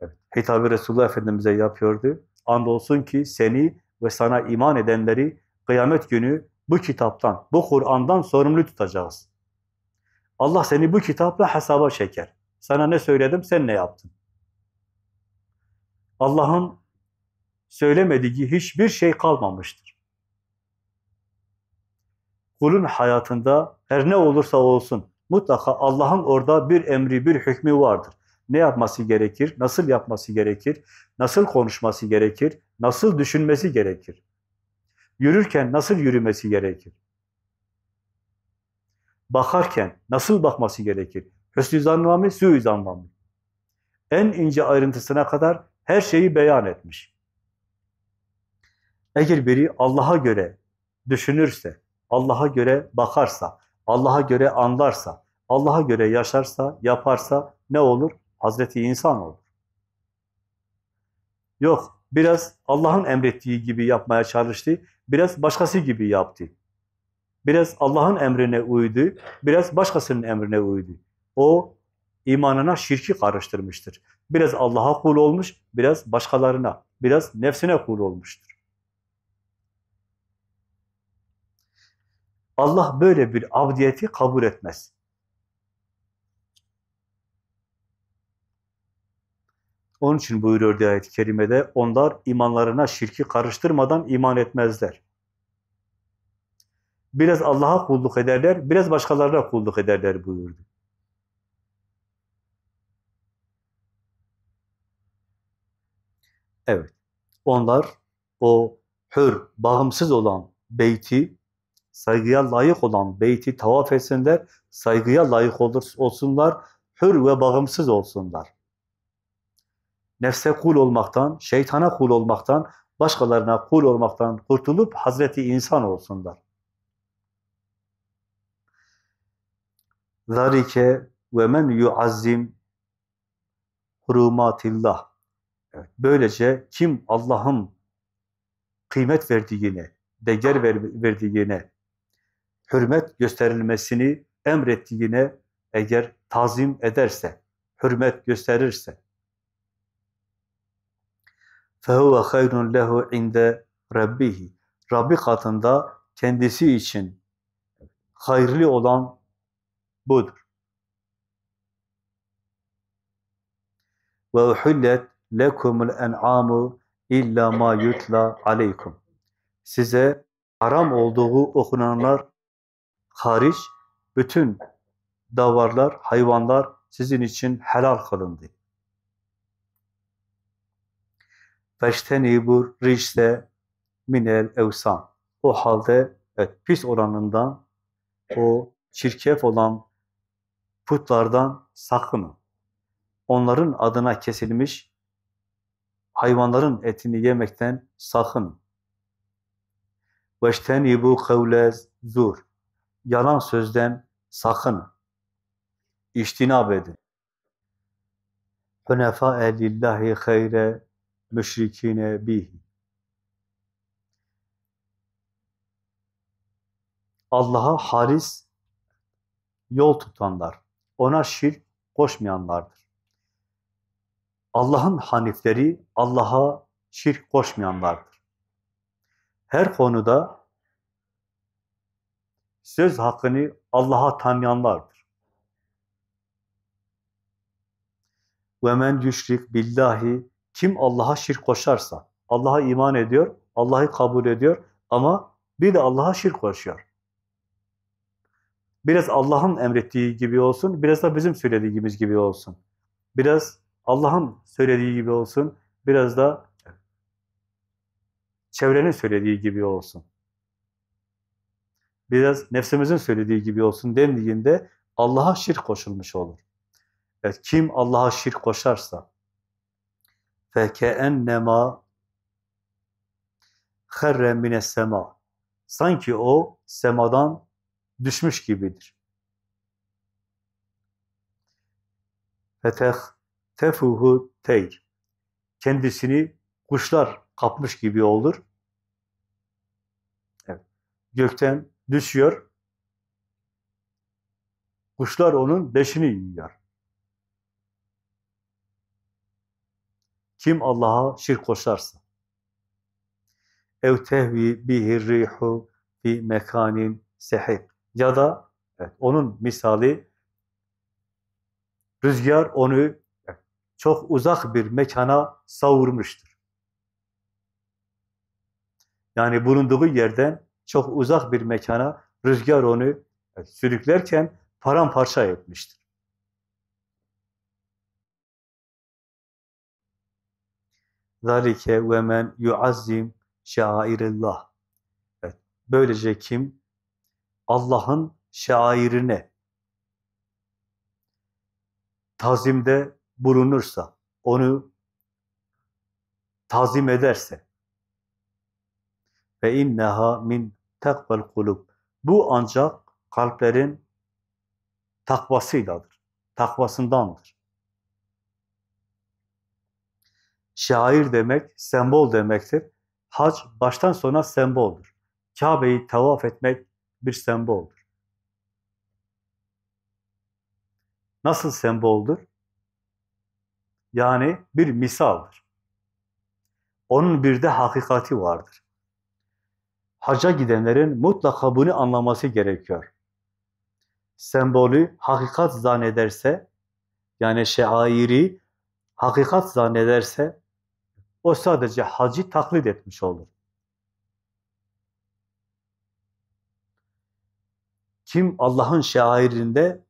Evet, hitabı Resulullah Efendimiz'e yapıyordu. Andolsun ki seni ve sana iman edenleri kıyamet günü bu kitaptan, bu Kur'an'dan sorumlu tutacağız. Allah seni bu kitapla hesaba çeker. Sana ne söyledim, sen ne yaptın? Allah'ın söylemediği hiçbir şey kalmamıştır. Kulun hayatında her ne olursa olsun, Mutlaka Allah'ın orada bir emri, bir hükmü vardır. Ne yapması gerekir, nasıl yapması gerekir, nasıl konuşması gerekir, nasıl düşünmesi gerekir. Yürürken nasıl yürümesi gerekir. Bakarken nasıl bakması gerekir. Hüsnü zanla mı, suizanla mı? En ince ayrıntısına kadar her şeyi beyan etmiş. Eğer biri Allah'a göre düşünürse, Allah'a göre bakarsa, Allah'a göre anlarsa, Allah'a göre yaşarsa, yaparsa ne olur? Hazreti insan olur. Yok, biraz Allah'ın emrettiği gibi yapmaya çalıştı, biraz başkası gibi yaptı. Biraz Allah'ın emrine uydu, biraz başkasının emrine uydu. O imanına şirki karıştırmıştır. Biraz Allah'a kul olmuş, biraz başkalarına, biraz nefsine kul olmuştur. Allah böyle bir abdiyeti kabul etmez. Onun için buyuruyor diye ayet-i kerimede, onlar imanlarına şirki karıştırmadan iman etmezler. Biraz Allah'a kulluk ederler, biraz başkalarına kulluk ederler buyurdu. Evet, onlar o hür, bağımsız olan beyti, saygıya layık olan beyti tavaf etsinler, saygıya layık olur, olsunlar, hür ve bağımsız olsunlar. Nefse kul olmaktan, şeytana kul olmaktan, başkalarına kul olmaktan kurtulup Hazreti insan olsunlar. Zarike ve men yuazzim hurumatillah. böylece kim Allah'ın kıymet verdiğine, değer verdiğine, hürmet gösterilmesini emrettiğine eğer tazim ederse, hürmet gösterirse فَهُوَ خَيْرٌ لَهُ عِنْدَ رَبِّهِ Rabbi katında kendisi için hayırlı olan budur. وَاُحُلَّتْ لَكُمُ الْاَنْعَامُ اِلَّا مَا يُتْلَى عَلَيْكُمْ Size haram olduğu okunanlar hariç bütün davarlar, hayvanlar sizin için helal kılındı. Veştenibur rişte minel evsan. O halde evet, pis oranından, o çirkef olan putlardan sakının. Onların adına kesilmiş hayvanların etini yemekten sakının. Veştenibu kavlez zur yalan sözden sakın, İştinab edin. Hünefâe lillahi hayre müşrikine bihi. Allah'a haris yol tutanlar, ona şirk koşmayanlardır. Allah'ın hanifleri Allah'a şirk koşmayanlardır. Her konuda söz hakkını Allah'a tanıyanlardır. وَمَنْ يُشْرِكْ billahi Kim Allah'a şirk koşarsa, Allah'a iman ediyor, Allah'ı kabul ediyor ama bir de Allah'a şirk koşuyor. Biraz Allah'ın emrettiği gibi olsun, biraz da bizim söylediğimiz gibi olsun. Biraz Allah'ın söylediği gibi olsun, biraz da çevrenin söylediği gibi olsun biraz nefsimizin söylediği gibi olsun dendiğinde Allah'a şirk koşulmuş olur. Evet, kim Allah'a şirk koşarsa فَكَاَنَّمَا خَرَّ مِنَ sema Sanki o semadan düşmüş gibidir. فَتَخْ tefuhu teyr. Kendisini kuşlar kapmış gibi olur. Evet. Gökten düşüyor. Kuşlar onun beşini yiyor. Kim Allah'a şirk koşarsa. Ev tehvi bihi rihu fi mekanin sehib. Ya da evet, onun misali rüzgar onu çok uzak bir mekana savurmuştur. Yani bulunduğu yerden çok uzak bir mekana rüzgar onu e, sürüklerken paramparça etmiştir. Zalike ve men yuazzim şairillah. Evet, böylece kim Allah'ın şairine tazimde bulunursa, onu tazim ederse ve inneha min takvel kulub. Bu ancak kalplerin takvasıyladır. Takvasındandır. Şair demek, sembol demektir. Hac baştan sona semboldur. Kabe'yi tavaf etmek bir semboldur. Nasıl semboldur? Yani bir misaldır. Onun bir de hakikati vardır haca gidenlerin mutlaka bunu anlaması gerekiyor. Sembolü hakikat zannederse, yani şairi hakikat zannederse, o sadece hacı taklit etmiş olur. Kim Allah'ın şairinde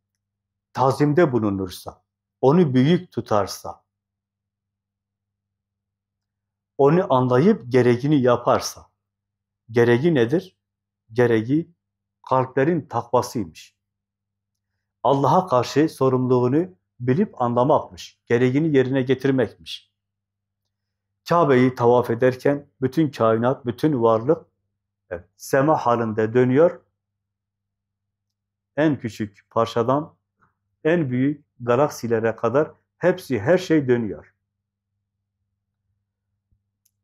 tazimde bulunursa, onu büyük tutarsa, onu anlayıp gereğini yaparsa, gereği nedir? Gereği kalplerin takvasıymış. Allah'a karşı sorumluluğunu bilip anlamakmış. Gereğini yerine getirmekmiş. Kabe'yi tavaf ederken bütün kainat, bütün varlık evet, sema halinde dönüyor. En küçük parçadan en büyük galaksilere kadar hepsi, her şey dönüyor.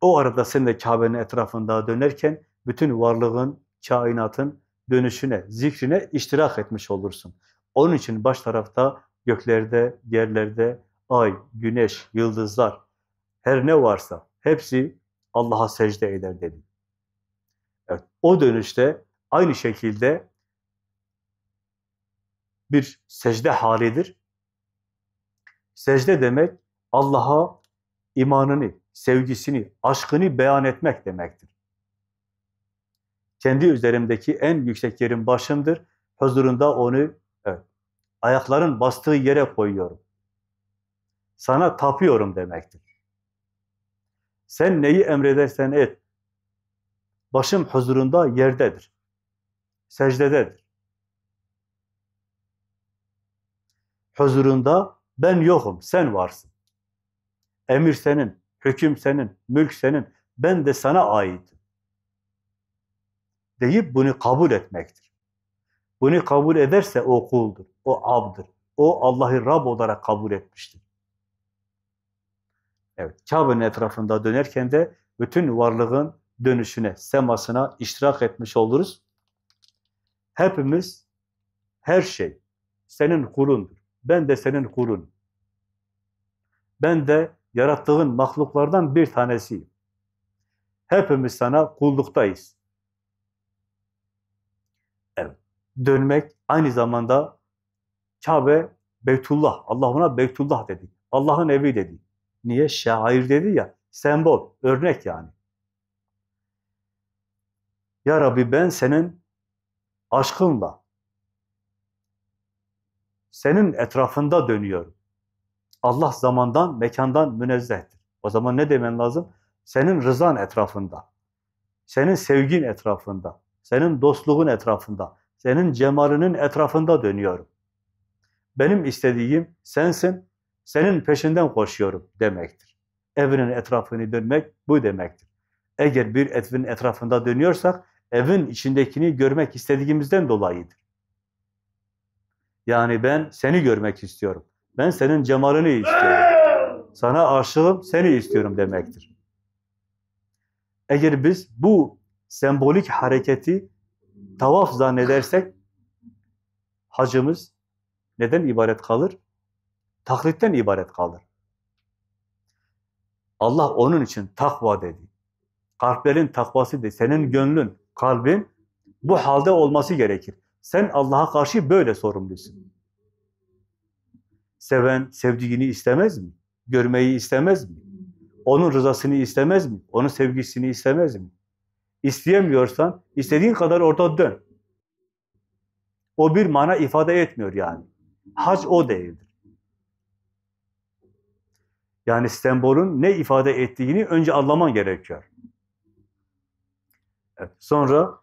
O arada sen de Kabe'nin etrafında dönerken bütün varlığın, kainatın dönüşüne, zikrine iştirak etmiş olursun. Onun için baş tarafta göklerde, yerlerde, ay, güneş, yıldızlar, her ne varsa hepsi Allah'a secde eder dedi. Evet, o dönüşte aynı şekilde bir secde halidir. Secde demek Allah'a imanını, sevgisini, aşkını beyan etmek demektir kendi üzerimdeki en yüksek yerin başımdır. Huzurunda onu evet, ayakların bastığı yere koyuyorum. Sana tapıyorum demektir. Sen neyi emredersen et. Başım huzurunda yerdedir. Secdededir. Huzurunda ben yokum, sen varsın. Emir senin, hüküm senin, mülk senin. Ben de sana aitim deyip bunu kabul etmektir. Bunu kabul ederse o kuldur, o abdır. O Allah'ı Rab olarak kabul etmiştir. Evet, Kabe'nin etrafında dönerken de bütün varlığın dönüşüne, semasına iştirak etmiş oluruz. Hepimiz, her şey senin kulundur. Ben de senin kulun. Ben de yarattığın mahluklardan bir tanesiyim. Hepimiz sana kulluktayız. dönmek aynı zamanda Kabe Beytullah. Allah ona Beytullah dedi. Allah'ın evi dedi. Niye? Şair dedi ya. Sembol, örnek yani. Ya Rabbi ben senin aşkınla, senin etrafında dönüyorum. Allah zamandan, mekandan münezzehtir. O zaman ne demen lazım? Senin rızan etrafında, senin sevgin etrafında, senin dostluğun etrafında, senin cemalinin etrafında dönüyorum. Benim istediğim sensin, senin peşinden koşuyorum demektir. Evinin etrafını dönmek bu demektir. Eğer bir evin etrafında dönüyorsak, evin içindekini görmek istediğimizden dolayıdır. Yani ben seni görmek istiyorum. Ben senin cemalini istiyorum. Sana aşığım, seni istiyorum demektir. Eğer biz bu sembolik hareketi tavaf zannedersek hacımız neden ibaret kalır? Taklitten ibaret kalır. Allah onun için takva dedi. Kalplerin takvası dedi. Senin gönlün, kalbin bu halde olması gerekir. Sen Allah'a karşı böyle sorumlusun. Seven sevdiğini istemez mi? Görmeyi istemez mi? Onun rızasını istemez mi? Onun sevgisini istemez mi? İsteyemiyorsan, istediğin kadar orada dön. O bir mana ifade etmiyor yani. Hac o değildir. Yani sembolün ne ifade ettiğini önce anlaman gerekiyor. Evet, sonra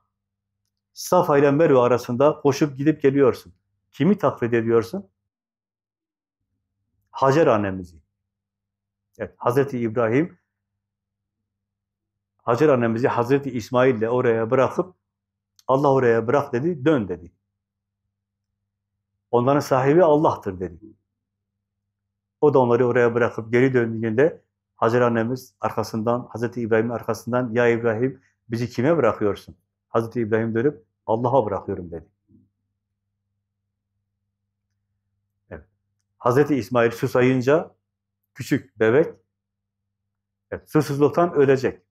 Safa ile Merve arasında koşup gidip geliyorsun. Kimi taklit ediyorsun? Hacer annemizi. Evet, Hazreti İbrahim Hacer annemizi Hazreti İsmail'le oraya bırakıp Allah oraya bırak dedi, dön dedi. Onların sahibi Allah'tır dedi. O da onları oraya bırakıp geri döndüğünde Hacer annemiz arkasından, Hazreti İbrahim'in arkasından ya İbrahim bizi kime bırakıyorsun? Hazreti İbrahim dönüp Allah'a bırakıyorum dedi. Evet. Hazreti İsmail susayınca küçük bebek evet, susuzluktan ölecek.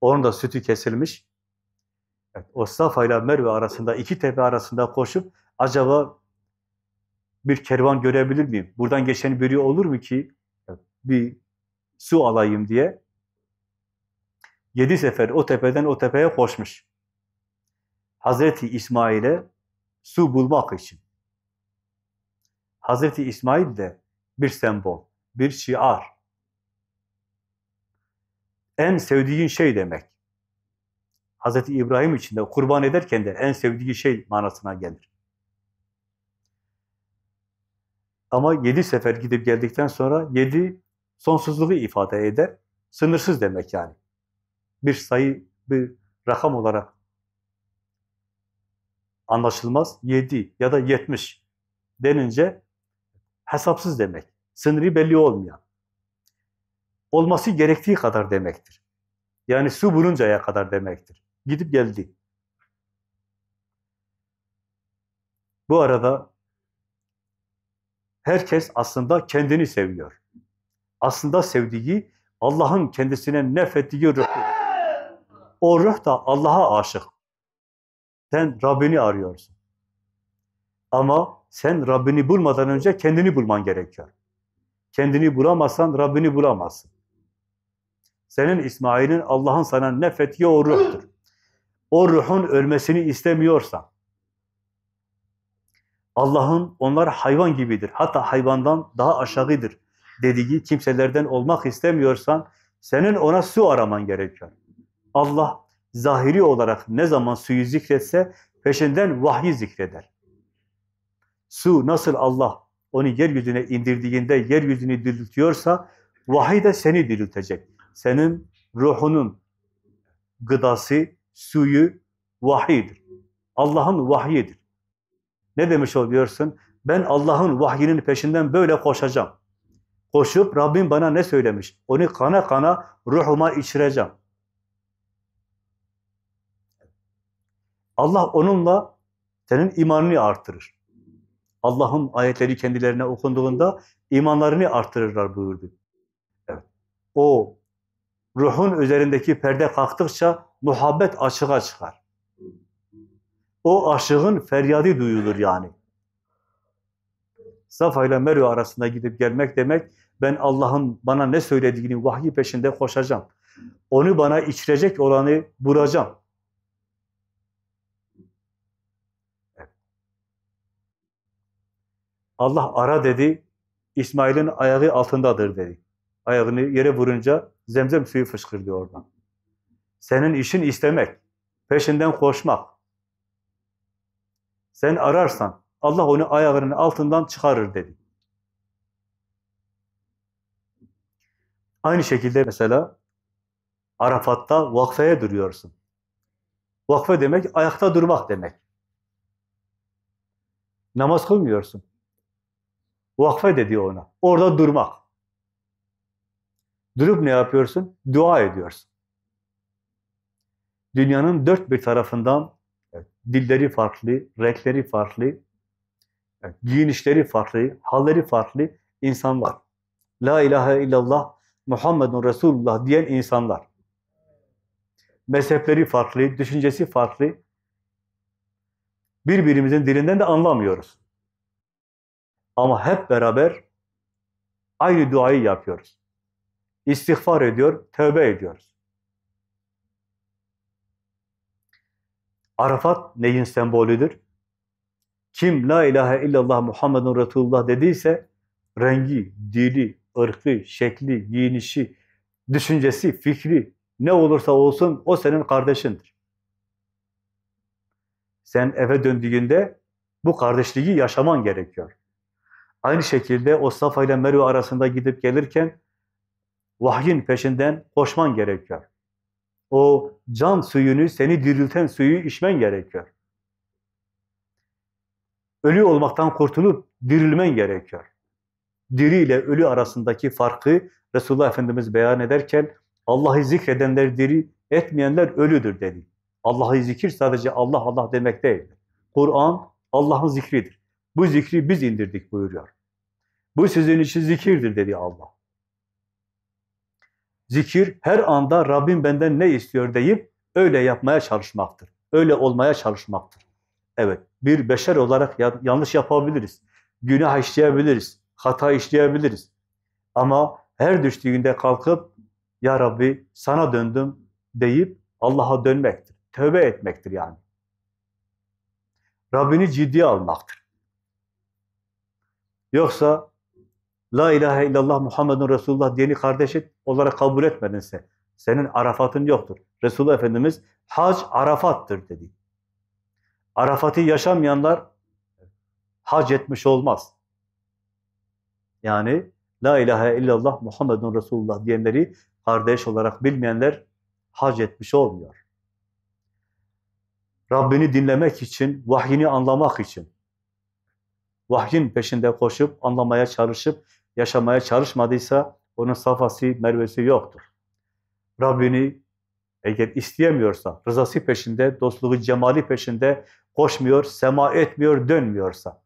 Onun da sütü kesilmiş. Evet, o Safa ile Merve arasında, iki tepe arasında koşup acaba bir kervan görebilir miyim? Buradan geçen biri olur mu ki bir su alayım diye yedi sefer o tepeden o tepeye koşmuş. Hazreti İsmail'e su bulmak için. Hazreti İsmail de bir sembol, bir şiar en sevdiğin şey demek. Hz. İbrahim için de kurban ederken de en sevdiği şey manasına gelir. Ama yedi sefer gidip geldikten sonra yedi sonsuzluğu ifade eder. Sınırsız demek yani. Bir sayı, bir rakam olarak anlaşılmaz. Yedi ya da yetmiş denince hesapsız demek. Sınırı belli olmayan olması gerektiği kadar demektir. Yani su buluncaya kadar demektir. Gidip geldi. Bu arada herkes aslında kendini seviyor. Aslında sevdiği Allah'ın kendisine nefrettiği ruh. O ruh da Allah'a aşık. Sen Rabbini arıyorsun. Ama sen Rabbini bulmadan önce kendini bulman gerekiyor. Kendini bulamazsan Rabbini bulamazsın. Senin İsmail'in Allah'ın sana ne fethi o ruhtur. O ruhun ölmesini istemiyorsan, Allah'ın onlar hayvan gibidir, hatta hayvandan daha aşağıdır dediği kimselerden olmak istemiyorsan, senin ona su araman gerekiyor. Allah zahiri olarak ne zaman suyu zikretse, peşinden vahyi zikreder. Su nasıl Allah onu yeryüzüne indirdiğinde yeryüzünü diriltiyorsa, vahiy de seni diriltecek senin ruhunun gıdası, suyu vahiydir. Allah'ın vahiyidir. Ne demiş oluyorsun? Ben Allah'ın vahyinin peşinden böyle koşacağım. Koşup Rabbim bana ne söylemiş? Onu kana kana ruhuma içireceğim. Allah onunla senin imanını artırır. Allah'ın ayetleri kendilerine okunduğunda imanlarını artırırlar buyurdu. Evet. O ruhun üzerindeki perde kalktıkça muhabbet açığa çıkar. O aşığın feryadı duyulur yani. Safa ile Merve arasında gidip gelmek demek, ben Allah'ın bana ne söylediğini vahyi peşinde koşacağım. Onu bana içirecek olanı bulacağım. Allah ara dedi, İsmail'in ayağı altındadır dedi. Ayağını yere vurunca zemzem suyu fışkırdı oradan. Senin işin istemek, peşinden koşmak. Sen ararsan Allah onu ayağının altından çıkarır dedi. Aynı şekilde mesela Arafat'ta vakfeye duruyorsun. Vakfe demek ayakta durmak demek. Namaz kılmıyorsun. Vakfe dedi ona. Orada durmak. Durup ne yapıyorsun? Dua ediyorsun. Dünyanın dört bir tarafından evet, dilleri farklı, renkleri farklı, evet, giyinişleri farklı, halleri farklı insanlar. La ilahe illallah, Muhammedun Resulullah diyen insanlar. Mezhepleri farklı, düşüncesi farklı. Birbirimizin dilinden de anlamıyoruz. Ama hep beraber aynı duayı yapıyoruz istiğfar ediyor, tövbe ediyoruz. Arafat neyin sembolüdür? Kim la ilahe illallah Muhammedun Resulullah dediyse rengi, dili, ırkı, şekli, giyinişi, düşüncesi, fikri ne olursa olsun o senin kardeşindir. Sen eve döndüğünde bu kardeşliği yaşaman gerekiyor. Aynı şekilde o Safa ile Merve arasında gidip gelirken vahyin peşinden koşman gerekiyor. O can suyunu, seni dirilten suyu içmen gerekiyor. Ölü olmaktan kurtulup dirilmen gerekiyor. Diri ile ölü arasındaki farkı Resulullah Efendimiz beyan ederken Allah'ı zikredenler diri, etmeyenler ölüdür dedi. Allah'ı zikir sadece Allah Allah demek değil. Kur'an Allah'ın zikridir. Bu zikri biz indirdik buyuruyor. Bu sizin için zikirdir dedi Allah. Zikir her anda Rabbim benden ne istiyor deyip öyle yapmaya çalışmaktır. Öyle olmaya çalışmaktır. Evet, bir beşer olarak yanlış yapabiliriz. Günah işleyebiliriz. Hata işleyebiliriz. Ama her düştüğünde kalkıp Ya Rabbi sana döndüm deyip Allah'a dönmektir. Tövbe etmektir yani. Rabbini ciddiye almaktır. Yoksa La ilahe illallah Muhammedun Resulullah diyeni kardeşi olarak kabul etmedinse senin Arafat'ın yoktur. Resulullah Efendimiz hac Arafat'tır dedi. Arafat'ı yaşamayanlar hac etmiş olmaz. Yani La ilahe illallah Muhammedun Resulullah diyenleri kardeş olarak bilmeyenler hac etmiş olmuyor. Rabbini dinlemek için, vahyini anlamak için, vahyin peşinde koşup, anlamaya çalışıp, yaşamaya çalışmadıysa onun safhası, mervesi yoktur. Rabbini eğer isteyemiyorsa, rızası peşinde, dostluğu, cemali peşinde koşmuyor, sema etmiyor, dönmüyorsa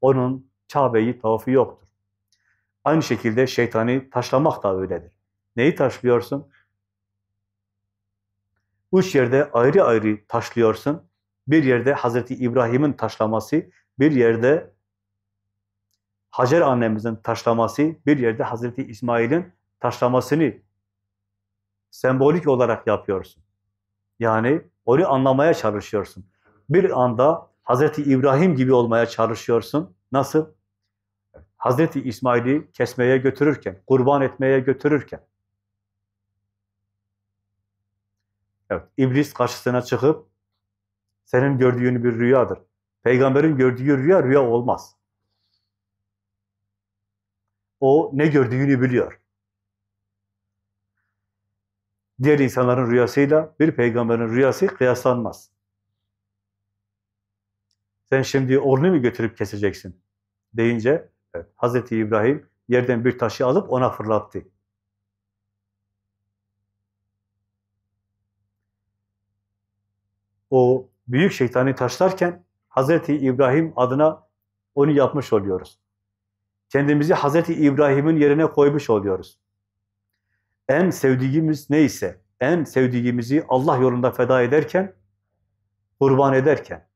onun Kabe'yi, tavafı yoktur. Aynı şekilde şeytani taşlamak da öyledir. Neyi taşlıyorsun? Üç yerde ayrı ayrı taşlıyorsun. Bir yerde Hazreti İbrahim'in taşlaması, bir yerde Hacer annemizin taşlaması bir yerde Hazreti İsmail'in taşlamasını sembolik olarak yapıyorsun. Yani onu anlamaya çalışıyorsun. Bir anda Hazreti İbrahim gibi olmaya çalışıyorsun. Nasıl? Hazreti İsmail'i kesmeye götürürken, kurban etmeye götürürken. Evet, iblis karşısına çıkıp senin gördüğün bir rüyadır. Peygamberin gördüğü rüya rüya olmaz. O ne gördüğünü biliyor. Diğer insanların rüyasıyla bir peygamberin rüyası kıyaslanmaz. Sen şimdi oğlunu mu götürüp keseceksin? Deyince evet, Hz. İbrahim yerden bir taşı alıp ona fırlattı. O büyük şeytani taşlarken Hz. İbrahim adına onu yapmış oluyoruz kendimizi Hazreti İbrahim'in yerine koymuş oluyoruz. En sevdiğimiz neyse, en sevdiğimizi Allah yolunda feda ederken, kurban ederken,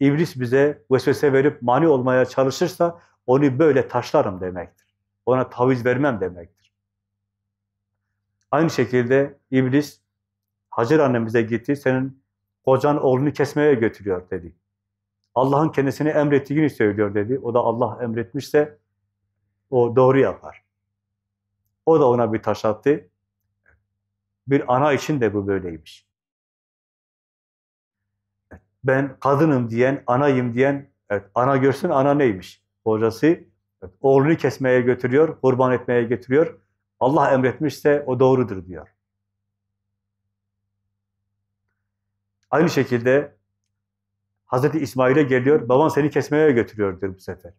İblis bize vesvese verip mani olmaya çalışırsa onu böyle taşlarım demektir. Ona taviz vermem demektir. Aynı şekilde İblis Hacer annemize gitti, senin kocan oğlunu kesmeye götürüyor dedi. Allah'ın kendisini emrettiğini söylüyor dedi. O da Allah emretmişse o doğru yapar. O da ona bir taş attı. Bir ana için de bu böyleymiş. Ben kadınım diyen, anayım diyen, evet, ana görsün ana neymiş? Hocası evet, oğlunu kesmeye götürüyor, kurban etmeye götürüyor. Allah emretmişse o doğrudur diyor. Aynı şekilde Hazreti İsmail'e geliyor, baban seni kesmeye götürüyor diyor bu sefer.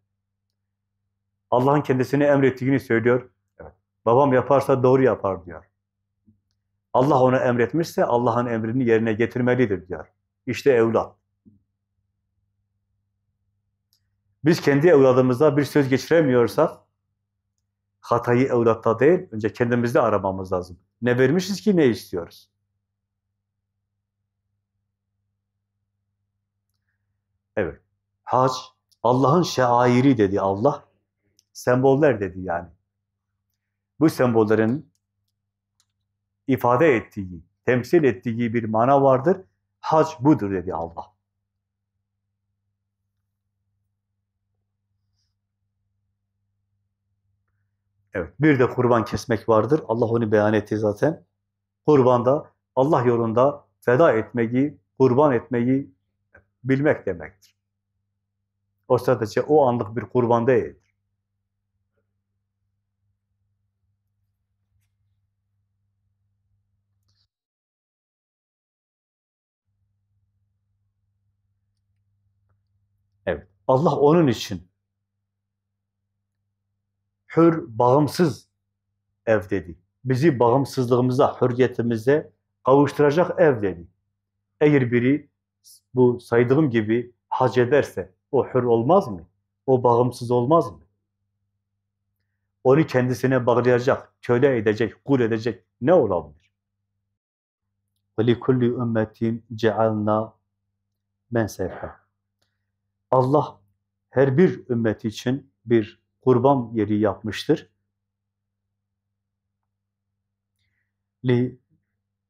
Allah'ın kendisini emrettiğini söylüyor. Evet. Babam yaparsa doğru yapar diyor. Allah ona emretmişse Allah'ın emrini yerine getirmelidir diyor. İşte evlat. Biz kendi evladımızda bir söz geçiremiyorsak hatayı evlatta değil, önce kendimizde aramamız lazım. Ne vermişiz ki ne istiyoruz? Evet. Hac, Allah'ın şairi dedi Allah. Semboller dedi yani. Bu sembollerin ifade ettiği, temsil ettiği bir mana vardır. Hac budur dedi Allah. Evet, bir de kurban kesmek vardır. Allah onu beyan etti zaten. Kurbanda, Allah yolunda feda etmeyi, kurban etmeyi bilmek demektir. O sadece o anlık bir kurban değildir. Evet, Allah onun için hür, bağımsız ev dedi. Bizi bağımsızlığımıza, hürriyetimize kavuşturacak ev dedi. Eğer biri bu saydığım gibi hac ederse o hür olmaz mı? O bağımsız olmaz mı? Onu kendisine bağlayacak, köle edecek, kul edecek ne olabilir? وَلِكُلِّ اُمَّتِينَ cealna مَنْسَيْفَ Allah her bir ümmet için bir kurban yeri yapmıştır. Li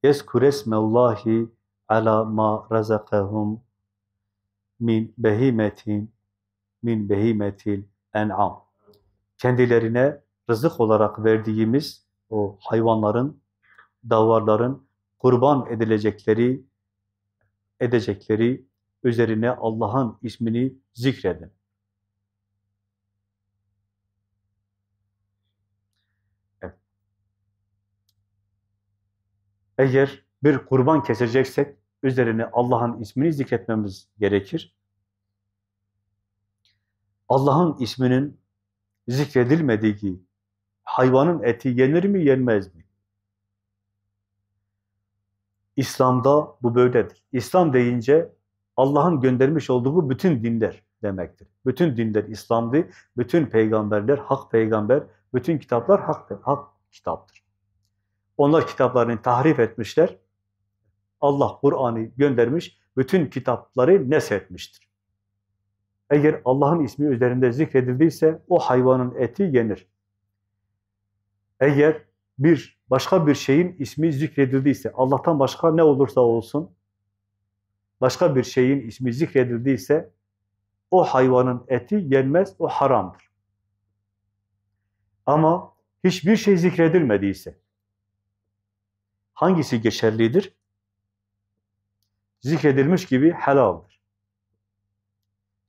yeskuresme Allahi ala ma razakahum min behimetin min behimetil en'am. Kendilerine rızık olarak verdiğimiz o hayvanların, davarların kurban edilecekleri edecekleri üzerine Allah'ın ismini zikredin. Evet. Eğer bir kurban keseceksek üzerine Allah'ın ismini zikretmemiz gerekir. Allah'ın isminin zikredilmediği hayvanın eti yenir mi yenmez mi? İslam'da bu böyledir. İslam deyince Allah'ın göndermiş olduğu bütün dinler demektir. Bütün dinler İslam'dı, bütün peygamberler hak peygamber, bütün kitaplar hak, hak kitaptır. Onlar kitaplarını tahrif etmişler, Allah Kur'an'ı göndermiş, bütün kitapları neshetmiştir. Eğer Allah'ın ismi üzerinde zikredildiyse o hayvanın eti yenir. Eğer bir başka bir şeyin ismi zikredildiyse, Allah'tan başka ne olursa olsun, başka bir şeyin ismi zikredildiyse o hayvanın eti yenmez, o haramdır. Ama hiçbir şey zikredilmediyse hangisi geçerlidir? zikredilmiş gibi helaldir.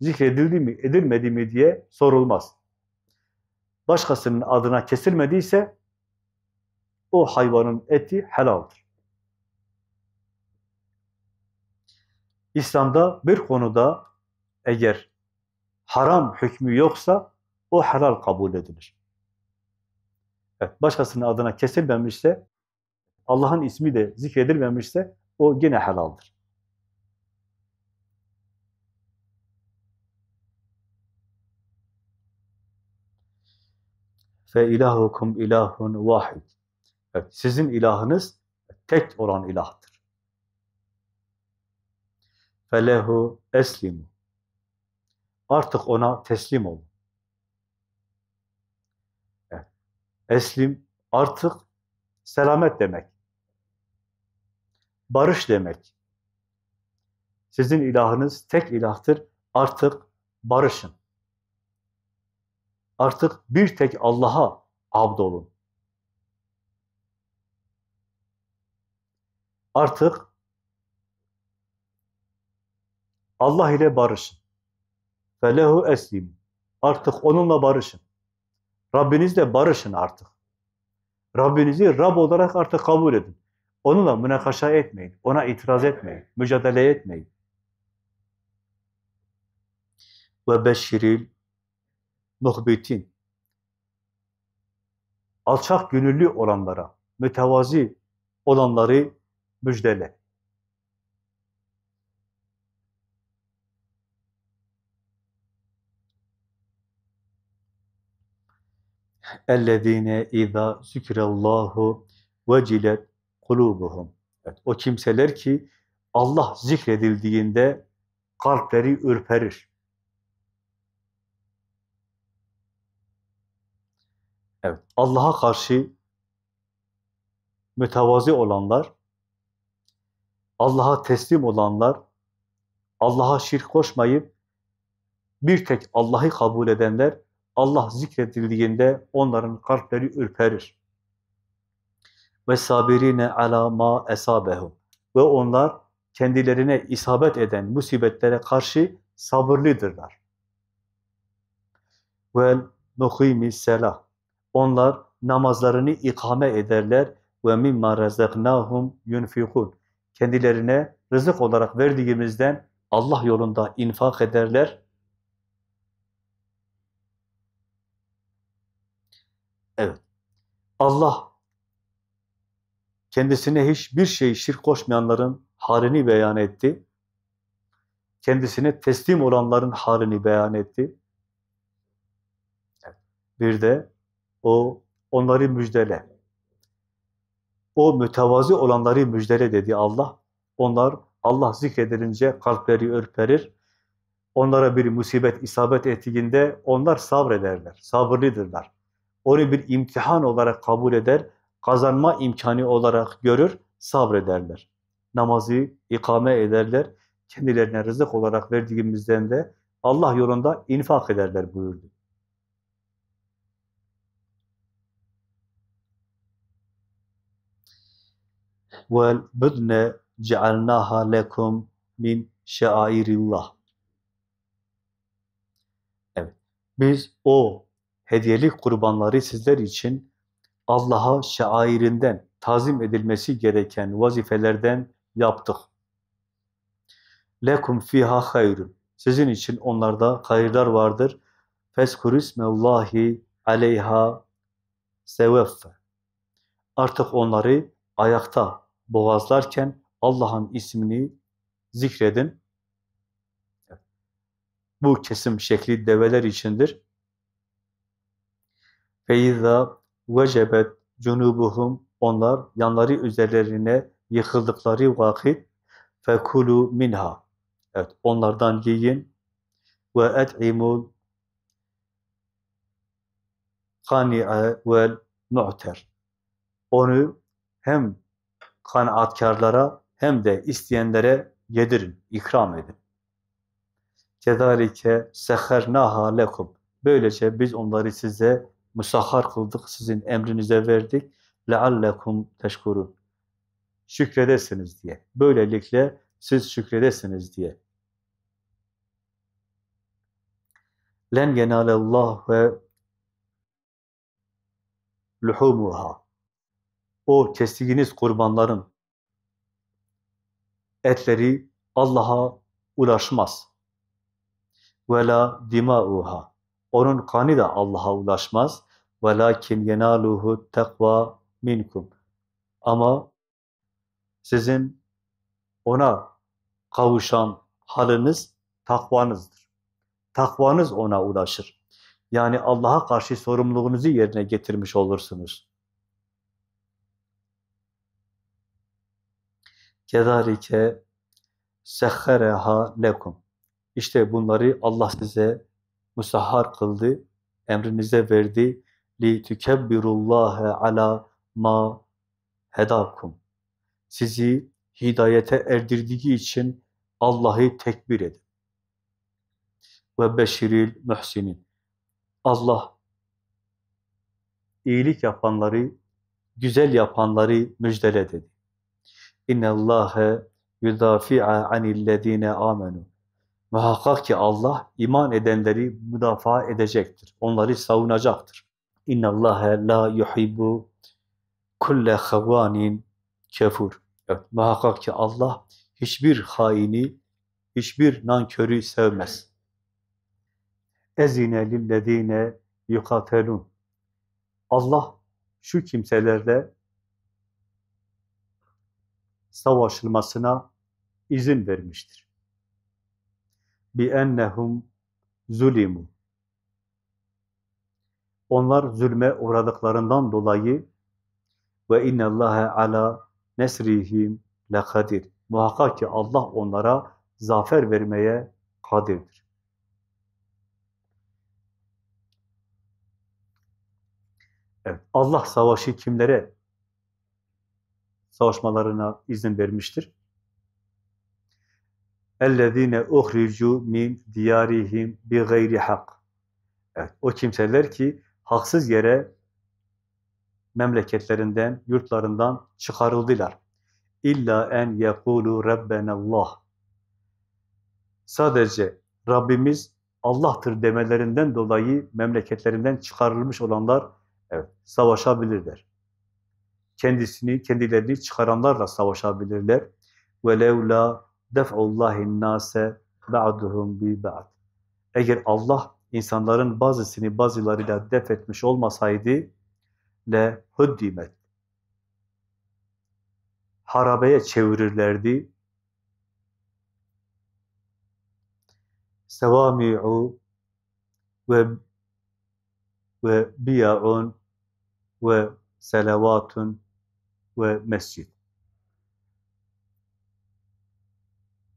Zikredildi mi, edilmedi mi diye sorulmaz. Başkasının adına kesilmediyse o hayvanın eti helaldir. İslam'da bir konuda eğer haram hükmü yoksa o helal kabul edilir. Evet, başkasının adına kesilmemişse, Allah'ın ismi de zikredilmemişse o gene helaldir. fe ilahukum ilahun vahid. Evet, sizin ilahınız tek olan ilahtır. Felehu eslimu. Artık ona teslim olun. Eslim artık selamet demek. Barış demek. Sizin ilahınız tek ilahtır. Artık barışın. Artık bir tek Allah'a abd olun. Artık Allah ile barışın. Felehu eslim. Artık onunla barışın. Rabbinizle barışın artık. Rabbinizi Rab olarak artık kabul edin. Onunla münakaşa etmeyin, ona itiraz etmeyin, mücadele etmeyin. Ve beşiril muhbitin, alçak gönüllü olanlara, mütevazi olanları müjdele. اَلَّذ۪ينَ اِذَا سُكِرَ اللّٰهُ وَجِلَتْ قُلُوبُهُمْ evet, O kimseler ki Allah zikredildiğinde kalpleri ürperir. Evet, Allah'a karşı mütevazi olanlar, Allah'a teslim olanlar, Allah'a şirk koşmayıp bir tek Allah'ı kabul edenler, Allah zikredildiğinde onların kalpleri ürperir. Ve sabirine ala ma esabehum Ve onlar kendilerine isabet eden musibetlere karşı sabırlıdırlar. Ve nukimi selah onlar namazlarını ikame ederler ve mimma razaknahum yunfikun. Kendilerine rızık olarak verdiğimizden Allah yolunda infak ederler. Evet. Allah kendisine hiçbir şey şirk koşmayanların halini beyan etti. Kendisine teslim olanların halini beyan etti. Bir de o onları müjdele. O mütevazi olanları müjdele dedi Allah. Onlar Allah zikredilince kalpleri ürperir. Onlara bir musibet isabet ettiğinde onlar sabrederler, sabırlıdırlar. Onu bir imtihan olarak kabul eder, kazanma imkanı olarak görür, sabrederler. Namazı ikame ederler, kendilerine rızık olarak verdiğimizden de Allah yolunda infak ederler buyurdu. vel budne cealnaha lekum min şairillah. Evet. Biz o hediyeli kurbanları sizler için Allah'a şairinden tazim edilmesi gereken vazifelerden yaptık. Lekum fiha hayrun. Sizin için onlarda hayırlar vardır. Feskurismellahi aleyha seveffe. Artık onları ayakta boğazlarken Allah'ın ismini zikredin. Bu kesim şekli develer içindir. Feyza vecebet cunubuhum onlar yanları üzerlerine yıkıldıkları vakit fekulu minha evet onlardan yiyin ve et'imul kani'e vel mu'ter onu hem kanaatkarlara hem de isteyenlere yedirin, ikram edin. Kedalike sehernaha lekum. Böylece biz onları size musahhar kıldık, sizin emrinize verdik. Leallekum teşkurun. Şükredesiniz diye. Böylelikle siz şükredesiniz diye. Len yenalallah ve luhumuha o kestiğiniz kurbanların etleri Allah'a ulaşmaz. Vela dimauha. Onun kanı da Allah'a ulaşmaz. Velakin yenaluhu takva minkum. Ama sizin ona kavuşan haliniz takvanızdır. Takvanız ona ulaşır. Yani Allah'a karşı sorumluluğunuzu yerine getirmiş olursunuz. Kezalike sehhereha lekum. İşte bunları Allah size musahhar kıldı, emrinize verdi. Li tukebbirullahe ala ma hedakum. Sizi hidayete erdirdiği için Allah'ı tekbir edin. Ve beşiril mühsinin. Allah iyilik yapanları, güzel yapanları müjdele dedi. اِنَّ اللّٰهَ يُدَافِعَ عَنِ الَّذ۪ينَ آمَنُوا Muhakkak ki Allah iman edenleri müdafaa edecektir. Onları savunacaktır. اِنَّ اللّٰهَ لَا يُحِبُّ كُلَّ خَوَانٍ kefur. Evet, muhakkak ki Allah hiçbir haini, hiçbir nankörü sevmez. اَزِنَ لِلَّذ۪ينَ يُقَاتَلُونَ Allah şu kimselerle savaşılmasına izin vermiştir. Bi ennehum zulimu. Onlar zulme uğradıklarından dolayı ve innallâhe ala nesrihim lekadir. Muhakkak ki Allah onlara zafer vermeye kadirdir. Evet, Allah savaşı kimlere savaşmalarına izin vermiştir. اَلَّذ۪ينَ اُخْرِجُوا مِنْ دِيَارِهِمْ بِغَيْرِ hak. Evet, o kimseler ki haksız yere memleketlerinden, yurtlarından çıkarıldılar. İlla en yekulu Allah. Sadece Rabbimiz Allah'tır demelerinden dolayı memleketlerinden çıkarılmış olanlar evet, savaşabilirler kendisini, kendilerini çıkaranlarla savaşabilirler. وَلَوْ لَا دَفْعُ اللّٰهِ النَّاسَ بَعْدُهُمْ بِبَعْدٍ Eğer Allah insanların bazısını bazılarıyla def etmiş olmasaydı, le huddimet harabeye çevirirlerdi. Sevami'u ve ve biya'un ve selavatun ve mescid.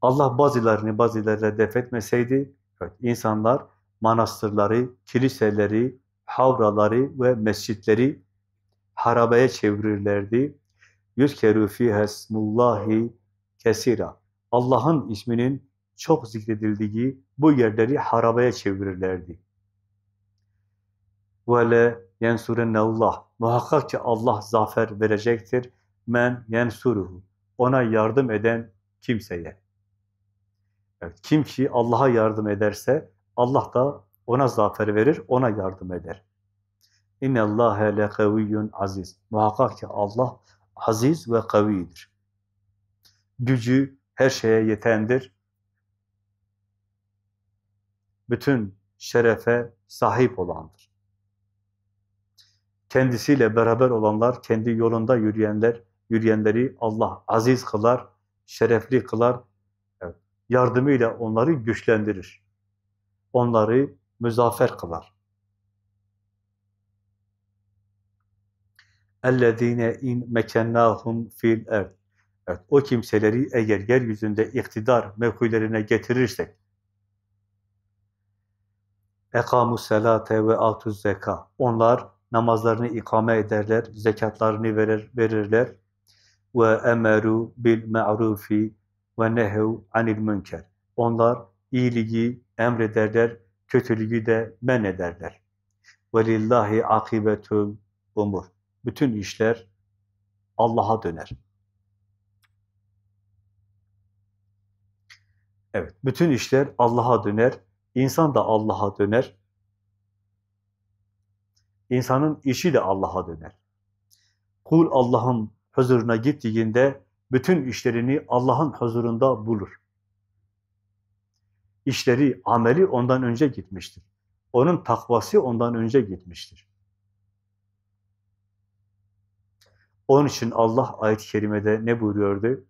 Allah bazılarını bazılarıyla defetmeseydi, evet, insanlar manastırları, kiliseleri, havraları ve mescitleri harabeye çevirirlerdi. Yüzkeru fihesmullahi kesira. Allah'ın isminin çok zikredildiği bu yerleri harabeye çevirirlerdi. Ve le yensurennallah. Muhakkak ki Allah zafer verecektir. Men yensuruhu. Ona yardım eden kimseye. Evet, kim ki Allah'a yardım ederse Allah da ona zafer verir, ona yardım eder. İnne Allahe lekaviyyun aziz. Muhakkak ki Allah aziz ve kavidir. Gücü her şeye yetendir. Bütün şerefe sahip olandır kendisiyle beraber olanlar, kendi yolunda yürüyenler, yürüyenleri Allah aziz kılar, şerefli kılar, evet, yardımıyla onları güçlendirir. Onları müzaffer kılar. اَلَّذ۪ينَ اِنْ مَكَنَّاهُمْ فِي الْاَرْضِ Evet, o kimseleri eğer yeryüzünde iktidar mevkilerine getirirsek, اَقَامُ السَّلَاةَ وَاَلْتُ zeka. Onlar namazlarını ikame ederler, zekatlarını verir, verirler. Ve emeru bil ma'rufi ve nehu anil münker. Onlar iyiliği emrederler, kötülüğü de men ederler. Ve akibetul umur. Bütün işler Allah'a döner. Evet, bütün işler Allah'a döner. İnsan da Allah'a döner. İnsanın işi de Allah'a döner. Kul Allah'ın huzuruna gittiğinde bütün işlerini Allah'ın huzurunda bulur. İşleri, ameli ondan önce gitmiştir. Onun takvası ondan önce gitmiştir. Onun için Allah ayet-i kerimede ne buyuruyordu?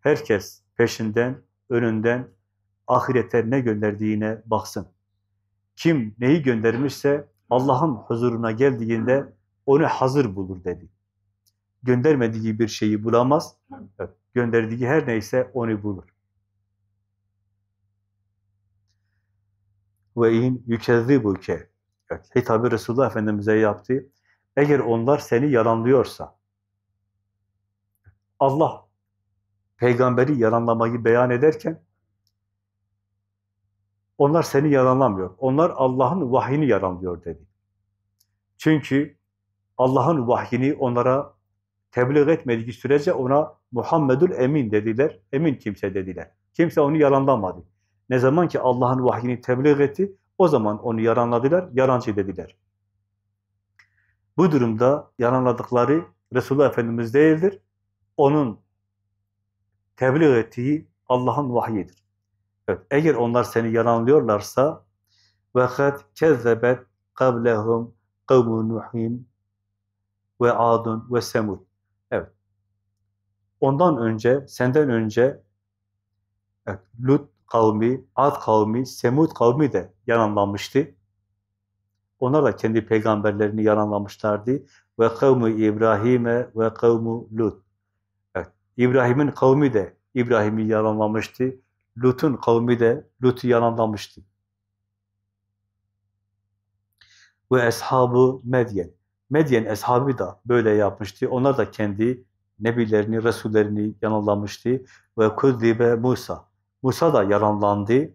Herkes peşinden, önünden ahirette ne gönderdiğine baksın. Kim neyi göndermişse Allah'ın huzuruna geldiğinde onu hazır bulur dedi. Göndermediği bir şeyi bulamaz, gönderdiği her neyse onu bulur. Ve in yükezzibuke hitabı Resulullah Efendimiz'e yaptı. Eğer onlar seni yalanlıyorsa, Allah peygamberi yalanlamayı beyan ederken onlar seni yalanlamıyor. Onlar Allah'ın vahyini yalanlıyor dedi. Çünkü Allah'ın vahyini onlara tebliğ etmediği sürece ona Muhammedül Emin dediler. Emin kimse dediler. Kimse onu yalanlamadı. Ne zaman ki Allah'ın vahyini tebliğ etti, o zaman onu yalanladılar, yalancı dediler. Bu durumda yalanladıkları Resulullah Efendimiz değildir. Onun tebliğ ettiği Allah'ın vahyidir. Evet, eğer onlar seni yalanlıyorlarsa ve kad kezzebet kablehum kavmu nuhin ve adun ve semud. Evet. Ondan önce, senden önce evet, Lut kavmi, Ad kavmi, Semud kavmi de yalanlanmıştı. Onlar da kendi peygamberlerini yalanlamışlardı. Ve kavmu İbrahim'e ve kavmu Lut. Evet, İbrahim'in kavmi de İbrahim'i yalanlamıştı. Lut'un kavmi de Lut'u yalanlamıştı. Ve eshabı Medyen. Medyen eshabı da böyle yapmıştı. Onlar da kendi nebilerini, resullerini yalanlamıştı. Ve kuddibe Musa. Musa da yalanlandı.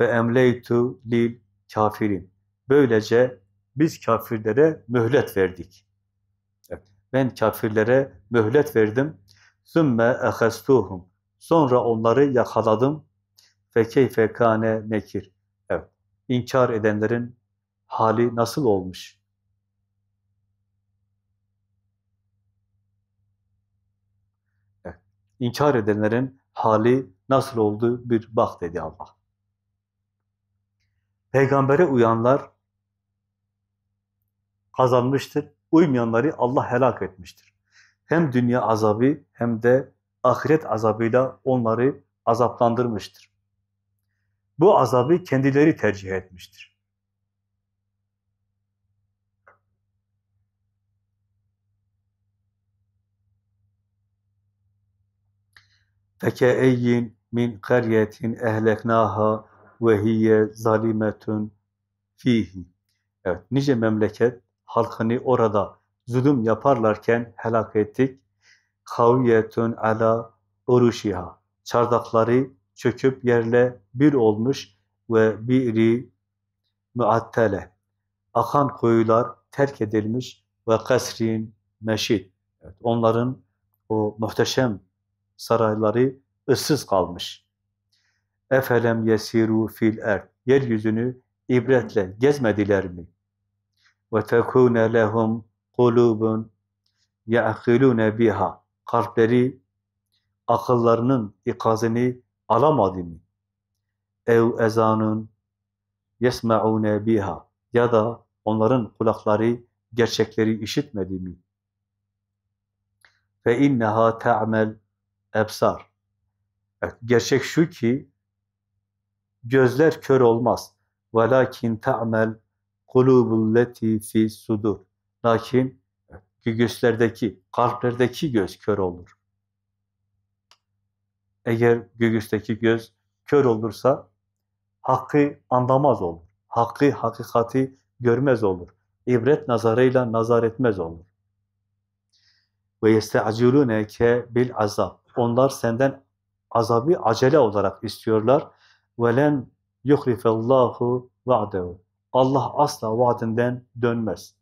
Ve emleytu lil kafirin. Böylece biz kafirlere mühlet verdik. Ben kafirlere mühlet verdim. Zümme ehestuhum. Sonra onları yakaladım. Fekeyfe kâne nekir. Evet. İnkar edenlerin hali nasıl olmuş? Evet. İnkar edenlerin hali nasıl oldu bir bak dedi Allah. Peygambere uyanlar kazanmıştır. Uymayanları Allah helak etmiştir. Hem dünya azabı hem de ahiret azabıyla onları azaplandırmıştır. Bu azabı kendileri tercih etmiştir. فَكَاَيِّنْ min قَرْيَةٍ اَهْلَكْنَاهَا وَهِيَ zalimetun fihi. Evet, nice memleket halkını orada zulüm yaparlarken helak ettik kaviyetun ala uruşiha. Çardakları çöküp yerle bir olmuş ve biri muattele. Akan kuyular terk edilmiş ve kasrin meşid. Evet, onların o muhteşem sarayları ıssız kalmış. Efelem yesiru fil er. Yeryüzünü ibretle gezmediler mi? Ve tekune lehum kulubun ya'kilune biha kalpleri akıllarının ikazını alamadı mı? Ev ezanın yesme'une biha ya da onların kulakları gerçekleri işitmedi mi? Ve inneha ta'mel ebsar. E, gerçek şu ki gözler kör olmaz. Velakin ta'mel kulubul leti fi sudur. Lakin Gügüslerdeki, kalplerdeki göz kör olur. Eğer gügüsteki göz kör olursa hakkı anlamaz olur. Hakkı, hakikati görmez olur. İbret nazarıyla nazar etmez olur. Ve yestacilunke bil azab. Onlar senden azabı acele olarak istiyorlar. Ve len yuhlifallahu va'dehu. Allah asla vaadinden dönmez.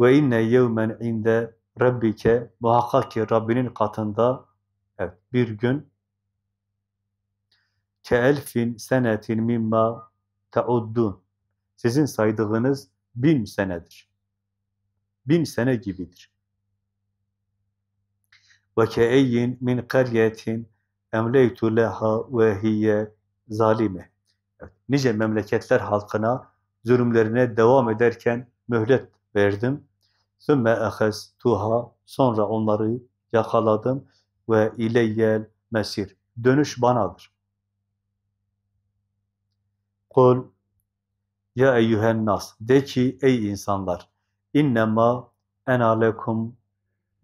Ve inne yevmen inde rabbike muhakkak ki Rabbinin katında evet, bir gün ke elfin senetin mimma teuddun sizin saydığınız bin senedir. Bin sene gibidir. Ve keeyyin min karyetin emleytu leha ve hiye zalime. Nice memleketler halkına zulümlerine devam ederken mühlet verdim. Sümme ehes tuha sonra onları yakaladım ve ileyyel mesir. Dönüş banadır. Kul ya eyyühen nas de ki ey insanlar innema en alekum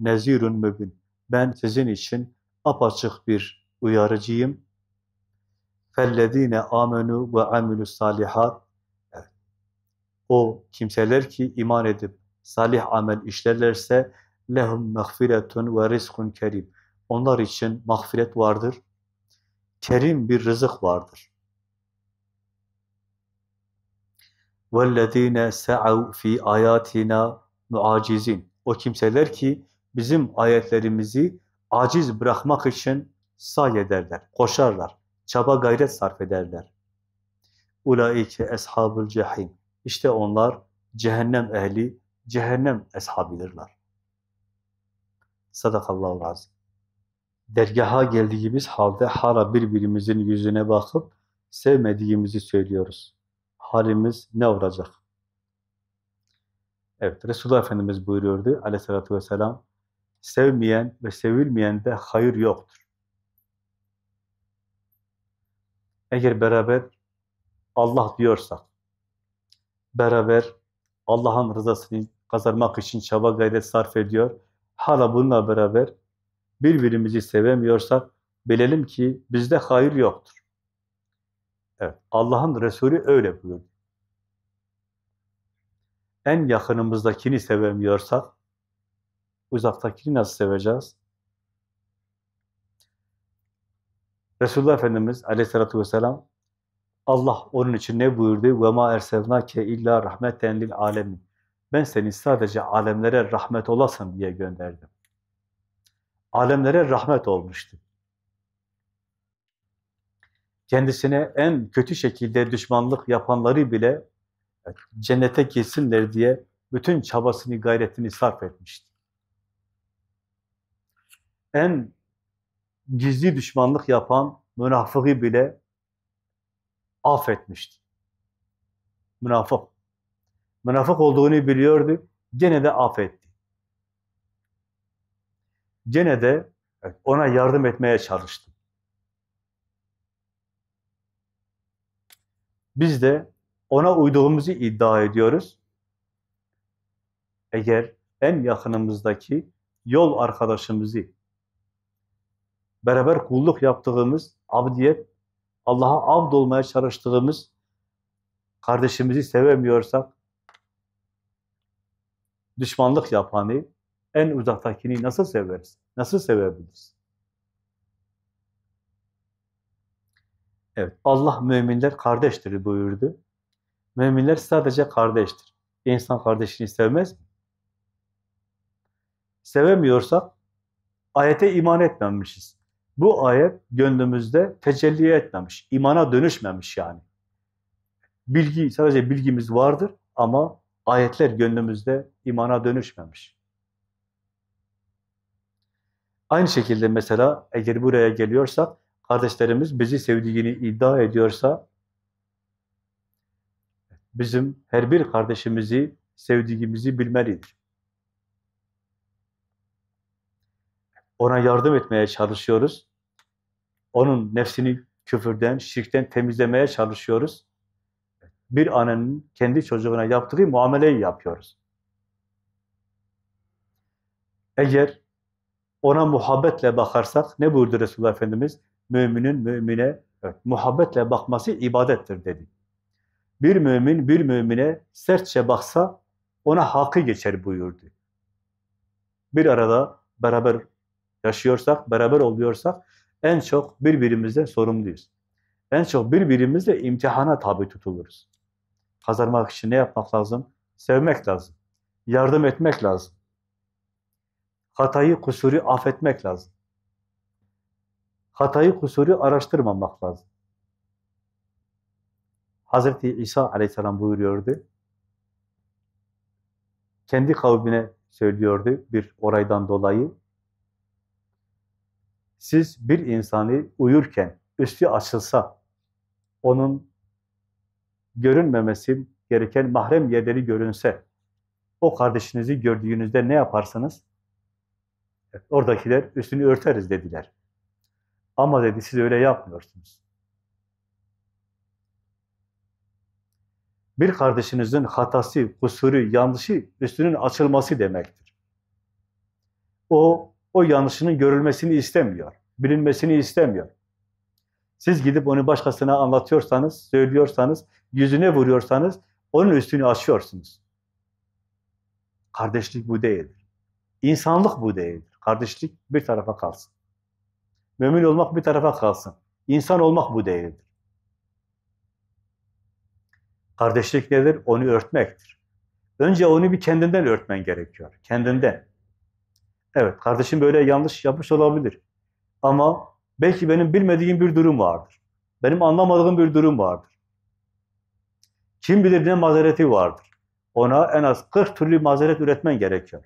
nezirun mübin. Ben sizin için apaçık bir uyarıcıyım. Fellezine amenu ve amilus salihat o kimseler ki iman edip salih amel işlerlerse lehum mağfiretun ve rizkun kerim. Onlar için mağfiret vardır. Kerim bir rızık vardır. وَالَّذ۪ينَ سَعَوْ fi ayatina muacizin. O kimseler ki bizim ayetlerimizi aciz bırakmak için say ederler, koşarlar, çaba gayret sarf ederler. Ulaike eshabul cehim. İşte onlar cehennem ehli, cehennem eshabidirler. Sadakallahu azim. Dergaha geldiğimiz halde hala birbirimizin yüzüne bakıp sevmediğimizi söylüyoruz. Halimiz ne olacak? Evet, Resulullah Efendimiz buyuruyordu aleyhissalatü vesselam, sevmeyen ve sevilmeyen de hayır yoktur. Eğer beraber Allah diyorsak, beraber Allah'ın rızasını kazanmak için çaba gayret sarf ediyor. Hala bununla beraber birbirimizi sevemiyorsak bilelim ki bizde hayır yoktur. Evet, Allah'ın Resulü öyle buyurdu. En yakınımızdakini sevemiyorsak uzaktakini nasıl seveceğiz? Resulullah Efendimiz aleyhissalatü vesselam Allah onun için ne buyurdu? Ve ma ke illa rahmeten lil alemin. Ben seni sadece alemlere rahmet olasın diye gönderdim. Alemlere rahmet olmuştu. Kendisine en kötü şekilde düşmanlık yapanları bile e, cennete girsinler diye bütün çabasını, gayretini sarf etmişti. En gizli düşmanlık yapan münafığı bile affetmişti. Münafık. Münafık olduğunu biliyordu. Gene de affetti. Gene de ona yardım etmeye çalıştı. Biz de ona uyduğumuzu iddia ediyoruz. Eğer en yakınımızdaki yol arkadaşımızı beraber kulluk yaptığımız, abdiyet Allah'a abd olmaya çalıştığımız kardeşimizi sevemiyorsak düşmanlık yapanı, en uzaktakini nasıl severiz? Nasıl sevebiliriz? Evet, Allah müminler kardeştir buyurdu. Müminler sadece kardeştir. İnsan kardeşini sevmez mi? Sevemiyorsak ayete iman etmemişiz. Bu ayet gönlümüzde tecelli etmemiş, imana dönüşmemiş yani. Bilgi, sadece bilgimiz vardır ama ayetler gönlümüzde imana dönüşmemiş. Aynı şekilde mesela eğer buraya geliyorsak, kardeşlerimiz bizi sevdiğini iddia ediyorsa, bizim her bir kardeşimizi sevdiğimizi bilmelidir. Ona yardım etmeye çalışıyoruz. Onun nefsini küfürden, şirkten temizlemeye çalışıyoruz. Bir annenin kendi çocuğuna yaptığı muameleyi yapıyoruz. Eğer ona muhabbetle bakarsak, ne buyurdu Resulullah Efendimiz? Müminin mümine evet, muhabbetle bakması ibadettir dedi. Bir mümin bir mümine sertçe baksa ona hakkı geçer buyurdu. Bir arada beraber yaşıyorsak, beraber oluyorsak en çok birbirimizden sorumluyuz. En çok birbirimizle imtihana tabi tutuluruz. Kazanmak için ne yapmak lazım? Sevmek lazım. Yardım etmek lazım. Hatayı, kusuru affetmek lazım. Hatayı, kusuru araştırmamak lazım. Hazreti İsa aleyhisselam buyuruyordu. Kendi kavmine söylüyordu bir oraydan dolayı. Siz bir insanı uyurken üstü açılsa, onun görünmemesi gereken mahrem yerleri görünse, o kardeşinizi gördüğünüzde ne yaparsınız? oradakiler üstünü örteriz dediler. Ama dedi siz öyle yapmıyorsunuz. Bir kardeşinizin hatası, kusuru, yanlışı üstünün açılması demektir. O o yanlışının görülmesini istemiyor, bilinmesini istemiyor. Siz gidip onu başkasına anlatıyorsanız, söylüyorsanız, yüzüne vuruyorsanız onun üstünü açıyorsunuz. Kardeşlik bu değildir. İnsanlık bu değildir. Kardeşlik bir tarafa kalsın. Mümin olmak bir tarafa kalsın. İnsan olmak bu değildir. Kardeşlik nedir? Onu örtmektir. Önce onu bir kendinden örtmen gerekiyor. Kendinden. Evet, kardeşim böyle yanlış yapmış olabilir. Ama belki benim bilmediğim bir durum vardır. Benim anlamadığım bir durum vardır. Kim bilir ne mazereti vardır. Ona en az 40 türlü mazeret üretmen gerekiyor.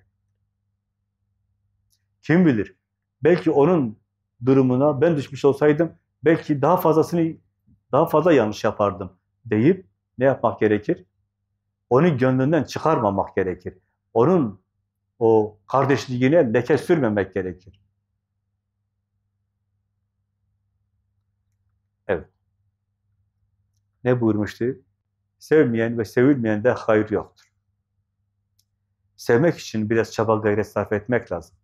Kim bilir? Belki onun durumuna ben düşmüş olsaydım belki daha fazlasını daha fazla yanlış yapardım deyip ne yapmak gerekir? Onu gönlünden çıkarmamak gerekir. Onun o kardeşliğine leke sürmemek gerekir. Evet. Ne buyurmuştu? Sevmeyen ve sevilmeyen de hayır yoktur. Sevmek için biraz çaba gayret sarf etmek lazım.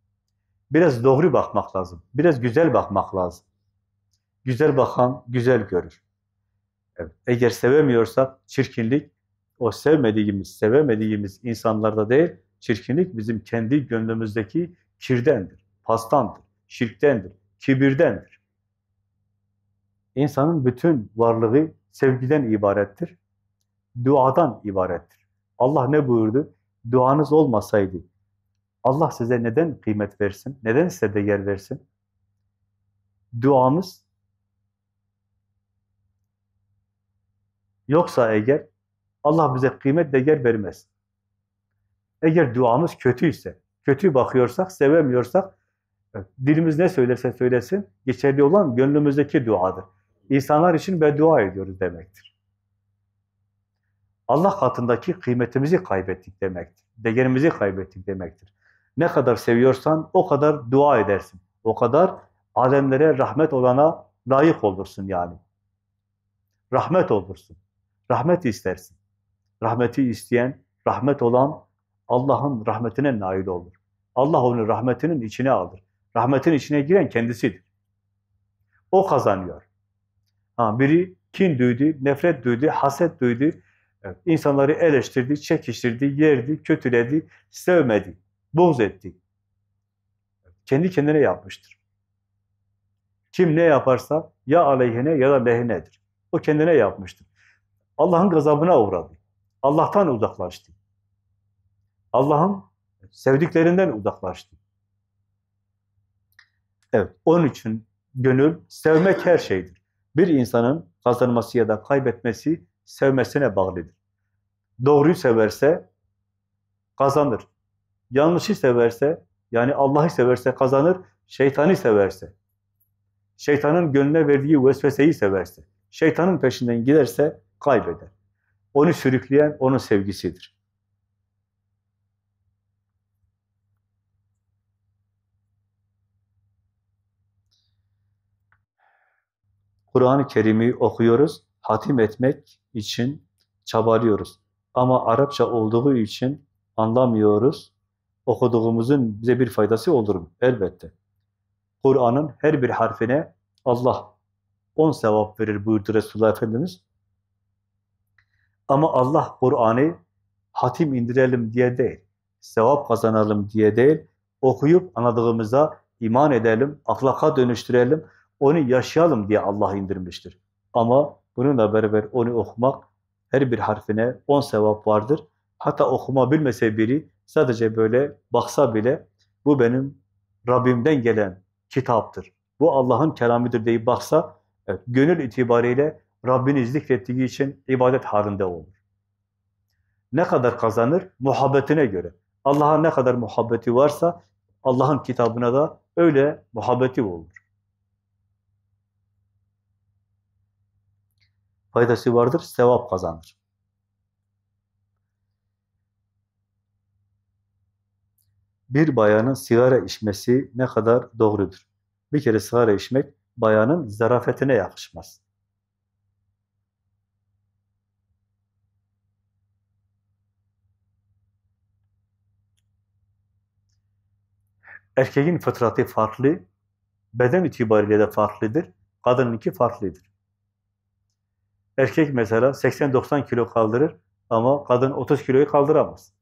Biraz doğru bakmak lazım. Biraz güzel bakmak lazım. Güzel bakan güzel görür. Evet. Eğer sevemiyorsak çirkinlik o sevmediğimiz, sevemediğimiz insanlarda değil, Çirkinlik bizim kendi gönlümüzdeki kirdendir, pastandır, şirktendir, kibirdendir. İnsanın bütün varlığı sevgiden ibarettir, duadan ibarettir. Allah ne buyurdu? Duanız olmasaydı Allah size neden kıymet versin, neden size değer versin? Duamız yoksa eğer Allah bize kıymet değer vermez. Eğer duamız kötüyse, kötü bakıyorsak, sevemiyorsak, e, dilimiz ne söylerse söylesin, geçerli olan gönlümüzdeki duadır. İnsanlar için beddua ediyoruz demektir. Allah katındaki kıymetimizi kaybettik demektir. Değerimizi kaybettik demektir. Ne kadar seviyorsan o kadar dua edersin. O kadar alemlere rahmet olana layık olursun yani. Rahmet olursun. Rahmet istersin. Rahmeti isteyen, rahmet olan Allah'ın rahmetine nail olur. Allah onu rahmetinin içine alır. Rahmetin içine giren kendisidir. O kazanıyor. Ha, biri kin duydu, nefret duydu, haset duydu, insanları eleştirdi, çekiştirdi, yerdi, kötüledi, sevmedi, boz etti. Kendi kendine yapmıştır. Kim ne yaparsa ya aleyhine ya da lehinedir. O kendine yapmıştır. Allah'ın gazabına uğradı. Allah'tan uzaklaştı. Allah'ın sevdiklerinden uzaklaştım. Evet, onun için gönül, sevmek her şeydir. Bir insanın kazanması ya da kaybetmesi sevmesine bağlıdır. Doğruyu severse kazanır. Yanlışı severse, yani Allah'ı severse kazanır, şeytanı severse, şeytanın gönlüne verdiği vesveseyi severse, şeytanın peşinden giderse kaybeder. Onu sürükleyen onun sevgisidir. Kur'an-ı Kerim'i okuyoruz, hatim etmek için çabalıyoruz. Ama Arapça olduğu için anlamıyoruz. Okuduğumuzun bize bir faydası olur mu? Elbette. Kur'an'ın her bir harfine Allah on sevap verir buyurdu Resulullah Efendimiz. Ama Allah Kur'an'ı hatim indirelim diye değil, sevap kazanalım diye değil, okuyup anladığımıza iman edelim, ahlaka dönüştürelim, onu yaşayalım diye Allah indirmiştir. Ama bununla beraber onu okumak her bir harfine on sevap vardır. Hatta okuma bilmese biri sadece böyle baksa bile bu benim Rabbimden gelen kitaptır. Bu Allah'ın kelamidir deyip baksa evet, gönül itibariyle Rabbini zikrettiği için ibadet halinde olur. Ne kadar kazanır? Muhabbetine göre. Allah'a ne kadar muhabbeti varsa Allah'ın kitabına da öyle muhabbeti olur. faydası vardır, sevap kazanır. Bir bayanın sigara içmesi ne kadar doğrudur? Bir kere sigara içmek bayanın zarafetine yakışmaz. Erkeğin fıtratı farklı, beden itibariyle de farklıdır, kadınınki farklıdır. Erkek mesela 80-90 kilo kaldırır ama kadın 30 kiloyu kaldıramaz.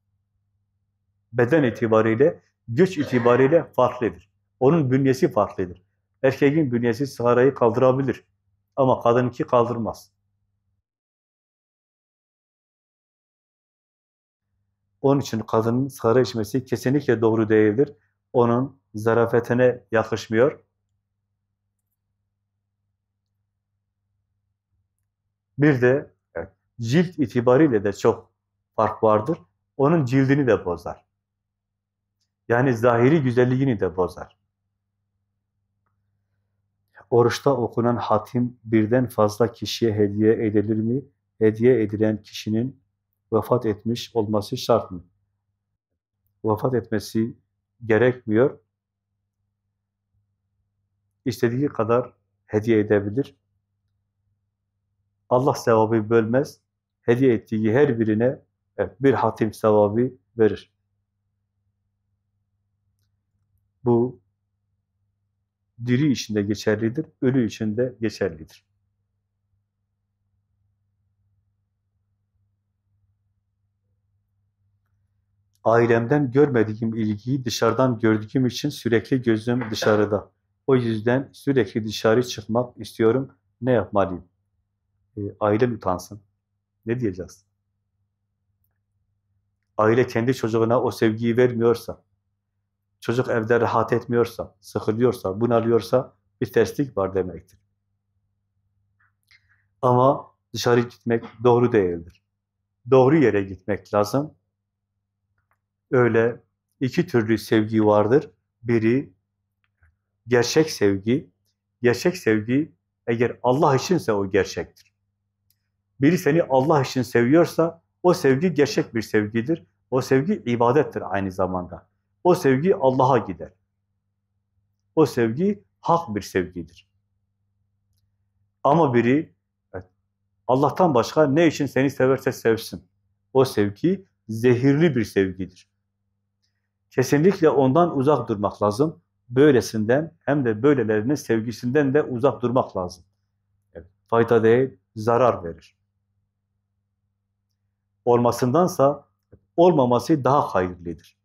Beden itibariyle, güç itibariyle farklıdır. Onun bünyesi farklıdır. Erkeğin bünyesi sigarayı kaldırabilir ama kadınki kaldırmaz. Onun için kadının sigara içmesi kesinlikle doğru değildir. Onun zarafetine yakışmıyor. Bir de cilt itibariyle de çok fark vardır. Onun cildini de bozar. Yani zahiri güzelliğini de bozar. Oruçta okunan hatim birden fazla kişiye hediye edilir mi? Hediye edilen kişinin vefat etmiş olması şart mı? Vefat etmesi gerekmiyor. İstediği kadar hediye edebilir. Allah sevabı bölmez. Hediye ettiği her birine evet, bir hatim sevabı verir. Bu diri içinde geçerlidir, ölü içinde geçerlidir. Ailemden görmediğim ilgiyi dışarıdan gördüğüm için sürekli gözüm dışarıda. O yüzden sürekli dışarı çıkmak istiyorum. Ne yapmalıyım? E, ee, ailen utansın. Ne diyeceğiz? Aile kendi çocuğuna o sevgiyi vermiyorsa, çocuk evde rahat etmiyorsa, sıkılıyorsa, bunalıyorsa bir terslik var demektir. Ama dışarı gitmek doğru değildir. Doğru yere gitmek lazım. Öyle iki türlü sevgi vardır. Biri gerçek sevgi. Gerçek sevgi eğer Allah içinse o gerçektir. Biri seni Allah için seviyorsa o sevgi gerçek bir sevgidir. O sevgi ibadettir aynı zamanda. O sevgi Allah'a gider. O sevgi hak bir sevgidir. Ama biri Allah'tan başka ne için seni severse sevsin. O sevgi zehirli bir sevgidir. Kesinlikle ondan uzak durmak lazım. Böylesinden hem de böylelerinin sevgisinden de uzak durmak lazım. fayda değil, zarar verir olmasındansa olmaması daha hayırlıdır.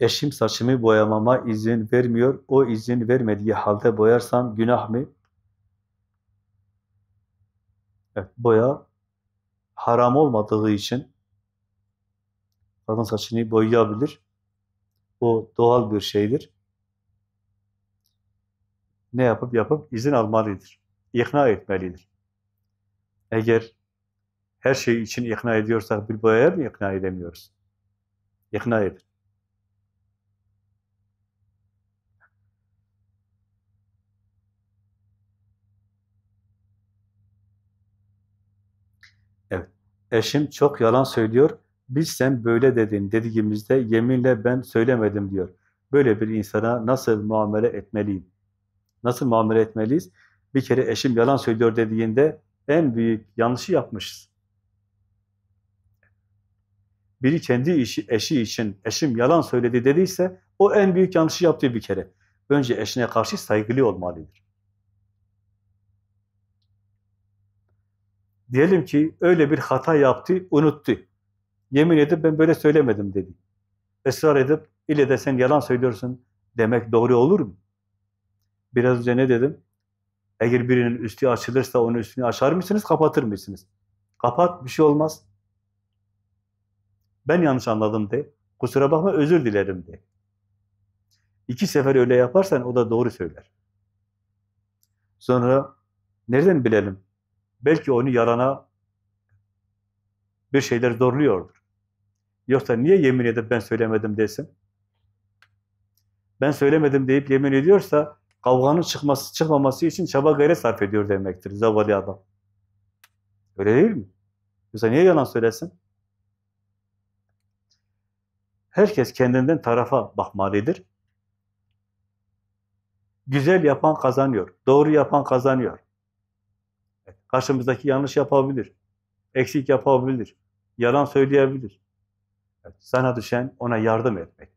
Eşim saçımı boyamama izin vermiyor. O izin vermediği halde boyarsam günah mı? Evet, boya haram olmadığı için kadın saçını boyayabilir. O doğal bir şeydir. Ne yapıp yapıp izin almalıdır ikna etmelidir. Eğer her şey için ikna ediyorsak bir boyaya mı ikna edemiyoruz? İkna edin. Evet, eşim çok yalan söylüyor, biz sen böyle dedin dediğimizde yeminle ben söylemedim diyor. Böyle bir insana nasıl muamele etmeliyim? Nasıl muamele etmeliyiz? bir kere eşim yalan söylüyor dediğinde en büyük yanlışı yapmışız. Biri kendi işi, eşi için eşim yalan söyledi dediyse o en büyük yanlışı yaptığı bir kere. Önce eşine karşı saygılı olmalıdır. Diyelim ki öyle bir hata yaptı, unuttu. Yemin edip ben böyle söylemedim dedi. Esrar edip ile de sen yalan söylüyorsun demek doğru olur mu? Biraz önce ne dedim? Eğer birinin üstü açılırsa onun üstünü açar mısınız, kapatır mısınız? Kapat, bir şey olmaz. Ben yanlış anladım de. Kusura bakma, özür dilerim de. İki sefer öyle yaparsan o da doğru söyler. Sonra nereden bilelim? Belki onu yarana bir şeyler zorluyordur. Yoksa niye yemin edip ben söylemedim desin? Ben söylemedim deyip yemin ediyorsa kavganın çıkması, çıkmaması için çaba gayret sarf ediyor demektir Zavallı adam. Öyle değil mi? Yoksa niye yalan söylesin? Herkes kendinden tarafa bakmalıdır. Güzel yapan kazanıyor, doğru yapan kazanıyor. Karşımızdaki yanlış yapabilir, eksik yapabilir, yalan söyleyebilir. Sana düşen ona yardım etmek.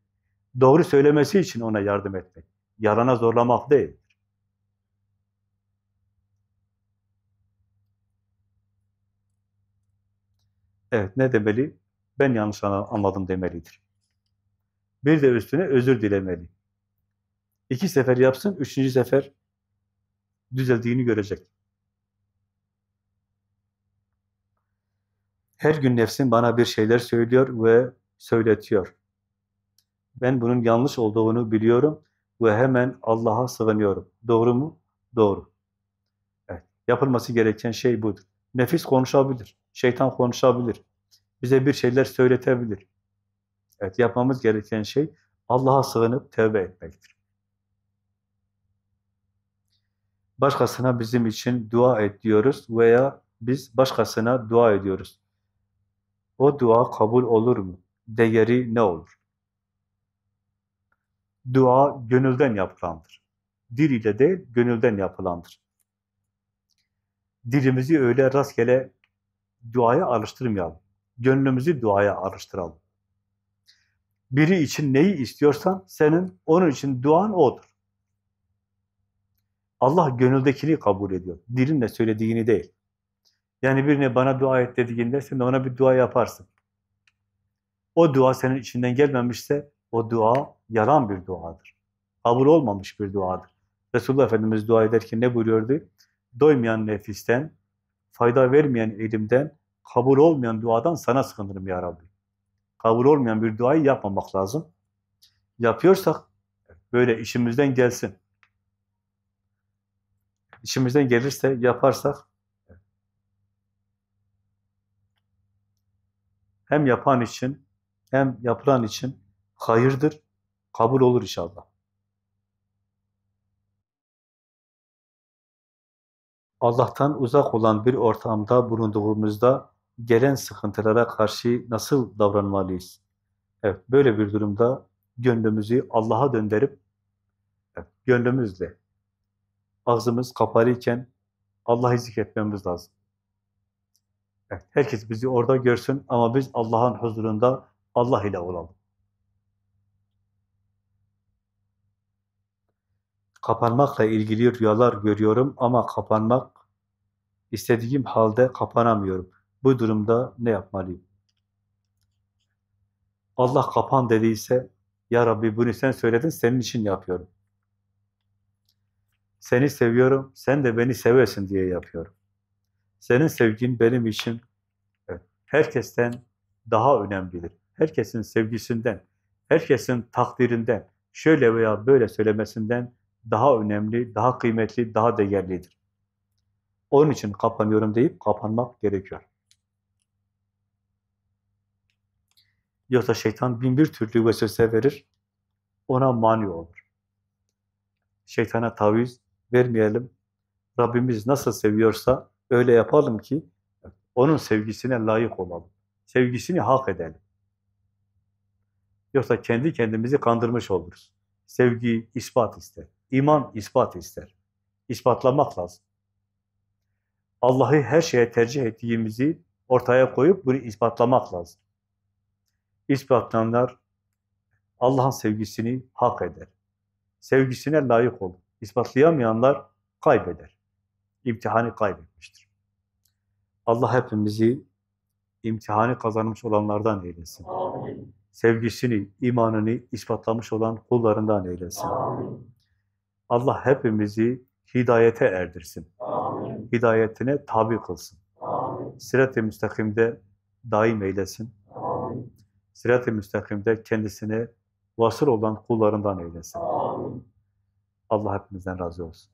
Doğru söylemesi için ona yardım etmek yarana zorlamak değil. Evet, ne demeli? Ben yanlış anladım demelidir. Bir de üstüne özür dilemeli. İki sefer yapsın, üçüncü sefer düzeldiğini görecek. Her gün nefsim bana bir şeyler söylüyor ve söyletiyor. Ben bunun yanlış olduğunu biliyorum ve hemen Allah'a sığınıyorum. Doğru mu? Doğru. Evet, yapılması gereken şey budur. Nefis konuşabilir, şeytan konuşabilir, bize bir şeyler söyletebilir. Evet, yapmamız gereken şey Allah'a sığınıp tevbe etmektir. Başkasına bizim için dua et diyoruz veya biz başkasına dua ediyoruz. O dua kabul olur mu? Değeri ne olur? Dua gönülden yapılandır. Dil ile değil, gönülden yapılandır. Dilimizi öyle rastgele duaya alıştırmayalım. Gönlümüzü duaya alıştıralım. Biri için neyi istiyorsan senin onun için duan odur. Allah gönüldekini kabul ediyor. Dilinle söylediğini değil. Yani birine bana dua et dediğinde sen de ona bir dua yaparsın. O dua senin içinden gelmemişse o dua yaran bir duadır. Kabul olmamış bir duadır. Resulullah Efendimiz dua ederken ne buyuruyordu? Doymayan nefisten, fayda vermeyen ilimden, kabul olmayan duadan sana sığınırım ya Rabbi. Kabul olmayan bir duayı yapmamak lazım. Yapıyorsak böyle işimizden gelsin. İşimizden gelirse, yaparsak hem yapan için hem yapılan için hayırdır kabul olur inşallah. Allah'tan uzak olan bir ortamda bulunduğumuzda gelen sıkıntılara karşı nasıl davranmalıyız? Evet, böyle bir durumda gönlümüzü Allah'a döndürüp evet, gönlümüzle ağzımız kapalıyken Allah'ı zikretmemiz lazım. Evet, herkes bizi orada görsün ama biz Allah'ın huzurunda Allah ile olalım. kapanmakla ilgili rüyalar görüyorum ama kapanmak istediğim halde kapanamıyorum. Bu durumda ne yapmalıyım? Allah kapan dediyse, Ya Rabbi bunu sen söyledin, senin için yapıyorum. Seni seviyorum, sen de beni seversin diye yapıyorum. Senin sevgin benim için herkesten daha önemlidir. Herkesin sevgisinden, herkesin takdirinden, şöyle veya böyle söylemesinden daha önemli, daha kıymetli, daha değerlidir. Onun için kapanıyorum deyip kapanmak gerekiyor. Yoksa şeytan bin bir türlü vesvese verir, ona mani olur. Şeytana taviz vermeyelim. Rabbimiz nasıl seviyorsa öyle yapalım ki onun sevgisine layık olalım. Sevgisini hak edelim. Yoksa kendi kendimizi kandırmış oluruz. Sevgi ispat ister. İman ispat ister. İspatlamak lazım. Allah'ı her şeye tercih ettiğimizi ortaya koyup bunu ispatlamak lazım. İspatlananlar Allah'ın sevgisini hak eder. Sevgisine layık olur. İspatlayamayanlar kaybeder. İmtihanı kaybetmiştir. Allah hepimizi imtihanı kazanmış olanlardan eylesin. Amin. Sevgisini, imanını ispatlamış olan kullarından eylesin. Amin. Allah hepimizi hidayete erdirsin. Amin. Hidayetine tabi kılsın. Sirat-i müstakimde daim eylesin. Sirat-i müstakimde kendisine vasıl olan kullarından eylesin. Amin. Allah hepimizden razı olsun.